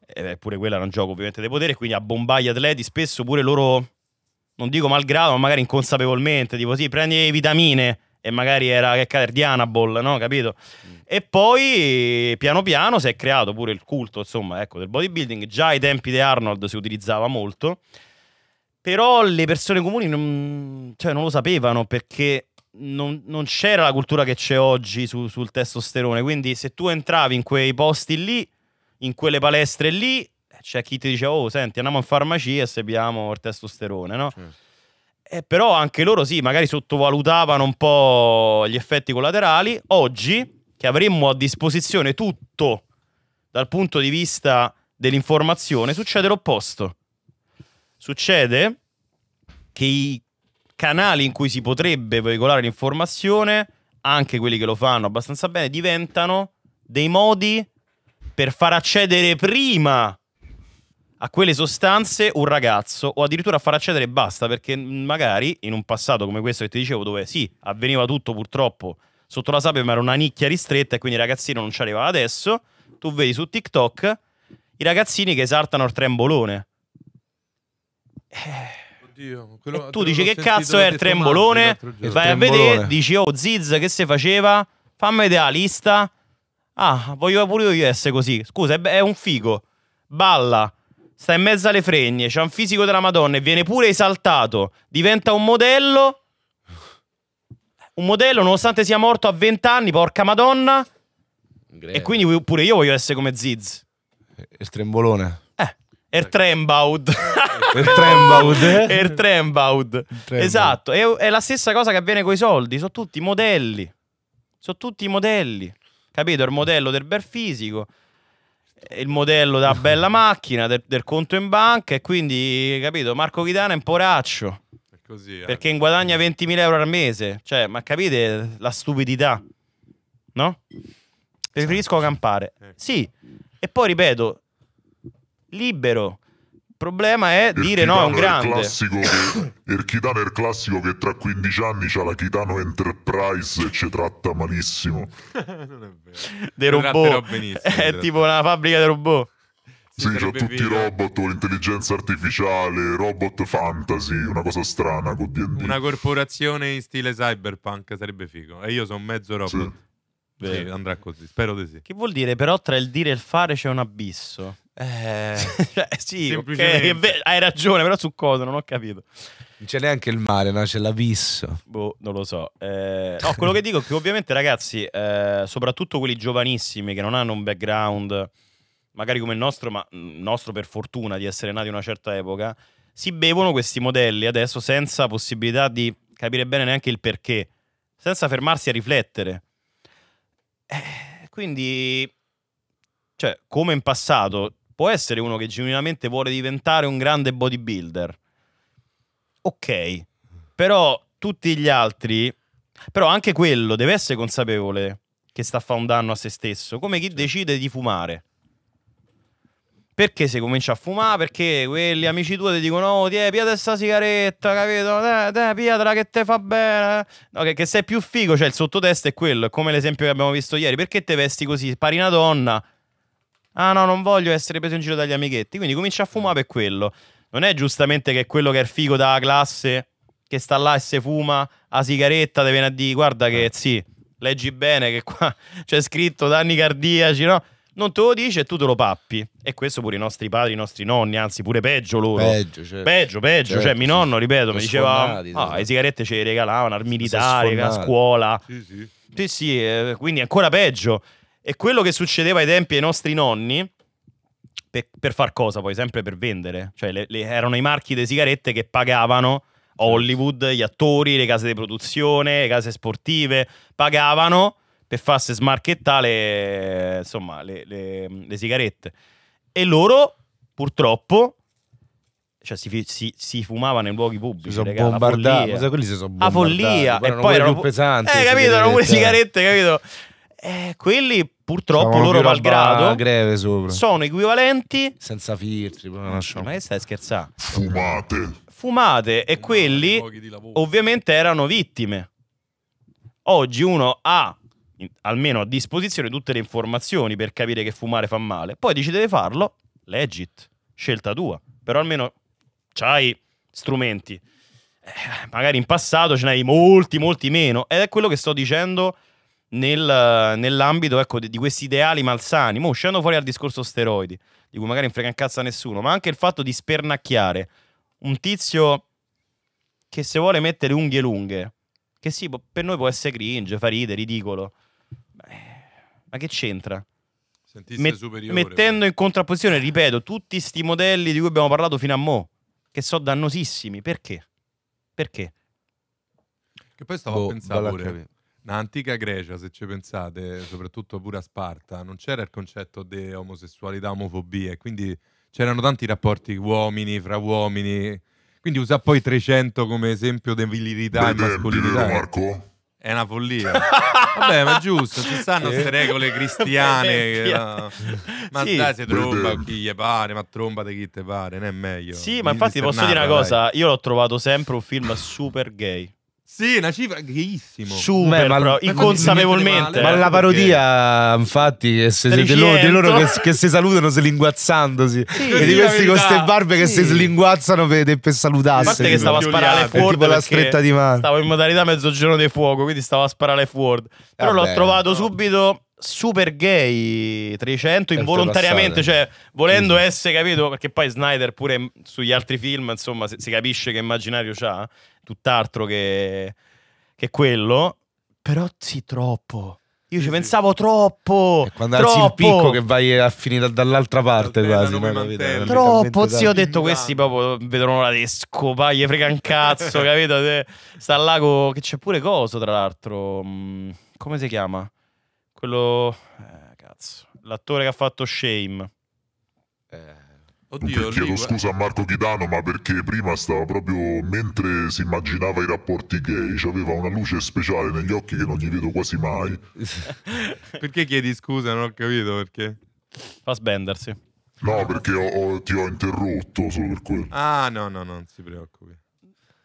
eppure eh, quella era un gioco ovviamente di potere, quindi a gli atleti spesso pure loro, non dico malgrado, ma magari inconsapevolmente, tipo sì, prendi vitamine e magari era che cade di Anabol, no? Capito? Mm. E poi piano piano si è creato pure il culto, insomma, ecco, del bodybuilding. Già ai tempi di Arnold si utilizzava molto, però le persone comuni non, cioè, non lo sapevano perché non, non, c'era la cultura che c'è oggi su, sul testosterone. Quindi, se tu entravi in quei posti lì, in quelle palestre lì, eh, c'è chi ti diceva: Oh, senti, andiamo in farmacia e seguiamo il testosterone, no? Certo. Eh, però anche loro sì, magari sottovalutavano un po' gli effetti collaterali. Oggi, che avremmo a disposizione tutto dal punto di vista dell'informazione, succede l'opposto. Succede che i canali in cui si potrebbe veicolare l'informazione, anche quelli che lo fanno abbastanza bene, diventano dei modi per far accedere prima a quelle sostanze un ragazzo o addirittura far accedere e basta perché magari in un passato come questo che ti dicevo dove sì avveniva tutto purtroppo sotto la sabbia ma era una nicchia ristretta e quindi il ragazzino non ci arrivava adesso tu vedi su TikTok i ragazzini che esaltano il trembolone eh Oddio, quello, tu dici che cazzo è il trembolone? Il vai a vedere, dici oh Ziz che si faceva? Fammi vedere la lista. Ah, voglio pure io essere così. Scusa, è, un figo. Balla, sta in mezzo alle fregne, c'ha un fisico della Madonna e viene pure esaltato. Diventa un modello. Un modello, nonostante sia morto a 20 anni, porca Madonna. Greve. E quindi pure io voglio essere come Ziz. Eh, il trembolone. Ertrembaud. Ertrembaud. Ertrembaud. Er esatto, è, è, la stessa cosa che avviene con i soldi, sono tutti modelli. Sono tutti modelli. Capito? Il modello del bel fisico, il modello della bella macchina, del, del conto in banca e quindi, capito, Marco Chitana è un poraccio. È così, eh. perché in guadagna 20.000 euro al mese. Cioè, ma capite la stupidità? No? Preferisco esatto. campare. Ecco. Sì. E poi ripeto, libero. Il problema è dire no a un grande. Il Chitano è il classico che tra 15 anni c'ha la Chitano Enterprise e ci tratta malissimo. non è vero. Dei robot. È tipo una fabbrica di robot. Sì, c'ha tutti i robot, l'intelligenza artificiale, robot fantasy, una cosa strana con D&D. Una corporazione in stile cyberpunk sarebbe figo. E io sono mezzo robot. Sì. Beh, sì, andrà così, spero di sì. Che vuol dire però tra il dire e il fare c'è un abisso. Eh, cioè, sì, okay, hai ragione, però su cosa non ho capito. Non c'è neanche il mare, no? C'è l'abisso. Boh, non lo so. Eh, no, quello che dico è che ovviamente ragazzi, eh, soprattutto quelli giovanissimi che non hanno un background, magari come il nostro, ma nostro per fortuna di essere nati in una certa epoca, si bevono questi modelli adesso senza possibilità di capire bene neanche il perché, senza fermarsi a riflettere. Eh, quindi, cioè, come in passato può essere uno che genuinamente vuole diventare un grande bodybuilder. Ok, però tutti gli altri, però anche quello deve essere consapevole che sta a fare un danno a se stesso, come chi certo. decide di fumare. Perché se comincia a fumare? Perché quelli amici tuoi ti dicono oh, ti pia questa sigaretta, capito? Te, te, che te fa bene. No, che, che sei più figo, cioè il sottotesto è quello, è come l'esempio che abbiamo visto ieri. Perché te vesti così? Pari una donna, ah no, non voglio essere preso in giro dagli amichetti, quindi comincia a fumare per quello. Non è giustamente che quello che è il figo della classe, che sta là e se fuma a sigaretta, deve viene a dire guarda che eh. sì, leggi bene che qua c'è scritto danni cardiaci, no? Non te lo dice e tu te lo pappi. E questo pure i nostri padri, i nostri nonni, anzi pure peggio loro. Peggio, certo. peggio. peggio. Cioè, certo, cioè, sì. mio nonno, ripeto, mi diceva, ah, le sigarette ce le regalavano al militare, a scuola. Sì, sì. Sì, sì, eh, quindi ancora peggio. E quello che succedeva ai tempi ai nostri nonni, per, per far cosa poi? Sempre per vendere. Cioè le, le, erano i marchi delle sigarette che pagavano certo. Hollywood, gli attori, le case di produzione, le case sportive, pagavano per farsi smarchettare eh, insomma, le, le, le sigarette. E loro, purtroppo, cioè si, si, si, fumava nei luoghi pubblici. Si sono regà, bombardati. Cosa quelli si sono bombardati. A follia. e poi erano più pesanti. Eh, capito, erano pure sigarette, capito? Eh, quelli purtroppo Siamo loro malgrado greve sopra. sono equivalenti senza filtri ma che stai scherzando fumate fumate e quelli ovviamente erano vittime oggi uno ha almeno a disposizione tutte le informazioni per capire che fumare fa male poi dici deve farlo legit scelta tua però almeno c'hai strumenti eh, magari in passato ce n'hai molti molti meno ed è quello che sto dicendo nel, nell'ambito ecco, di, di, questi ideali malsani, mo uscendo fuori al discorso steroidi, di cui magari non frega in cazzo a nessuno, ma anche il fatto di spernacchiare un tizio che se vuole mettere unghie lunghe, che sì, per noi può essere cringe, fa ridere, ridicolo, ma che c'entra? Met- mettendo in contrapposizione, ripeto, tutti questi modelli di cui abbiamo parlato fino a mo', che sono dannosissimi, perché? Perché? Che poi stavo boh, a pensare pure Nell'antica Grecia, se ci pensate, soprattutto pure a Sparta, non c'era il concetto di omosessualità, omofobia, e quindi c'erano tanti rapporti uomini fra uomini. Quindi usa poi 300 come esempio di virilità e mascolinità. Vero, Marco? È una follia. Vabbè, ma giusto, ci stanno queste eh. regole cristiane. che, no. Ma sì. dai, se tromba chi gli pare, ma tromba di chi te pare, non è meglio. Sì, ma infatti posso dire una cosa, dai. io l'ho trovato sempre un film super gay. Sì, una cifra gayissimo. Super, Beh, ma, però, inconsapevolmente. Eh. Ma la parodia, perché... infatti, è se, di loro, di loro che, che, si salutano slinguazzandosi. Sì, e di questi con queste barbe sì. che si slinguazzano per, per salutarsi. A parte che stavo a sparare fuori Ford. Tipo la stretta di mano. Stavo in modalità mezzogiorno di fuoco, quindi stavo a sparare fuori. Ford. Però l'ho trovato subito super gay 300 involontariamente, cioè volendo sì. essere capito, perché poi Snyder pure sugli altri film, insomma, si, si capisce che immaginario c'ha, tutt'altro che, che quello, però sì, troppo. Io ci pensavo troppo. E quando troppo. alzi il picco che vai a finire dall'altra parte quasi. No, capito, troppo, zio, ho detto questi proprio vedono la desco, poi gli frega un cazzo, capito? Sta al lago che c'è pure coso, tra l'altro. Mm, come si chiama? Quello... Eh, cazzo. L'attore che ha fatto Shame. Eh... Oddio, chiedo lì... scusa a Marco Chidano, ma perché prima stava proprio mentre si immaginava i rapporti gay, aveva una luce speciale negli occhi che non gli vedo quasi mai. perché chiedi scusa? Non ho capito perché. Fa sbendersi. No, perché ho, ho, ti ho interrotto solo per quello. Ah, no, no, no, non si preoccupi.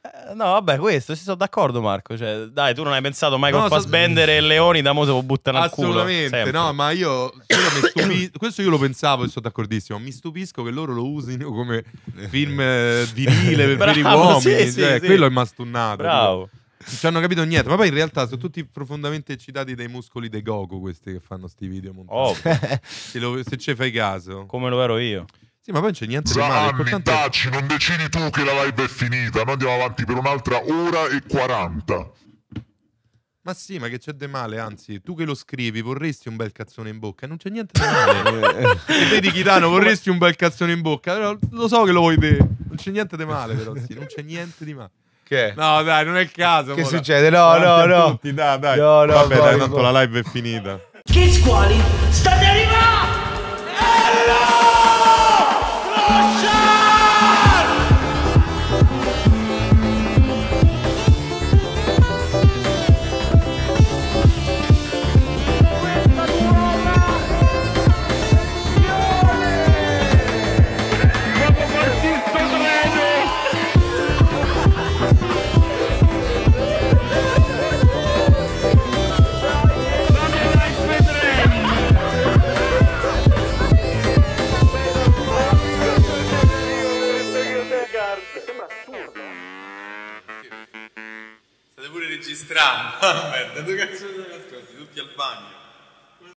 Eh, no, vabbè, questo, sì, sono d'accordo Marco. Cioè, dai, tu non hai pensato mai no, fa so... e Leoni da Mose lo buttano al culo. Assolutamente, no, ma io... Stupi... questo io lo pensavo e sono d'accordissimo. Mi stupisco che loro lo usino come film eh, virile per i uomini. Sì, cioè, sì, quello è mastunnato. Bravo. non ci hanno capito niente. Ma poi in realtà sono tutti profondamente eccitati dai muscoli dei Goku questi che fanno questi video. Oh. se, lo, se ci fai caso. Come lo ero io. Sì, ma poi non c'è niente Gianni, di male. Importante... Tacci, non decidi tu che la live è finita, noi andiamo avanti per un'altra ora e 40. Ma sì, ma che c'è di male, anzi, tu che lo scrivi vorresti un bel cazzone in bocca, non c'è niente di male. Se eh, eh. te Chitano vorresti un bel cazzone in bocca, allora, lo so che lo vuoi te, non c'è niente di male però, sì, non c'è niente di male. Che? No, dai, non è il caso. Che mola. succede? No, no, no. Tutti, dai, dai. No, no, Vabbè, poi, dai, tanto la live è finita. Che squali? State arrivando! Eh, Russia! registrando. Aspetta, due canzoni da ascolti, tutti al bagno.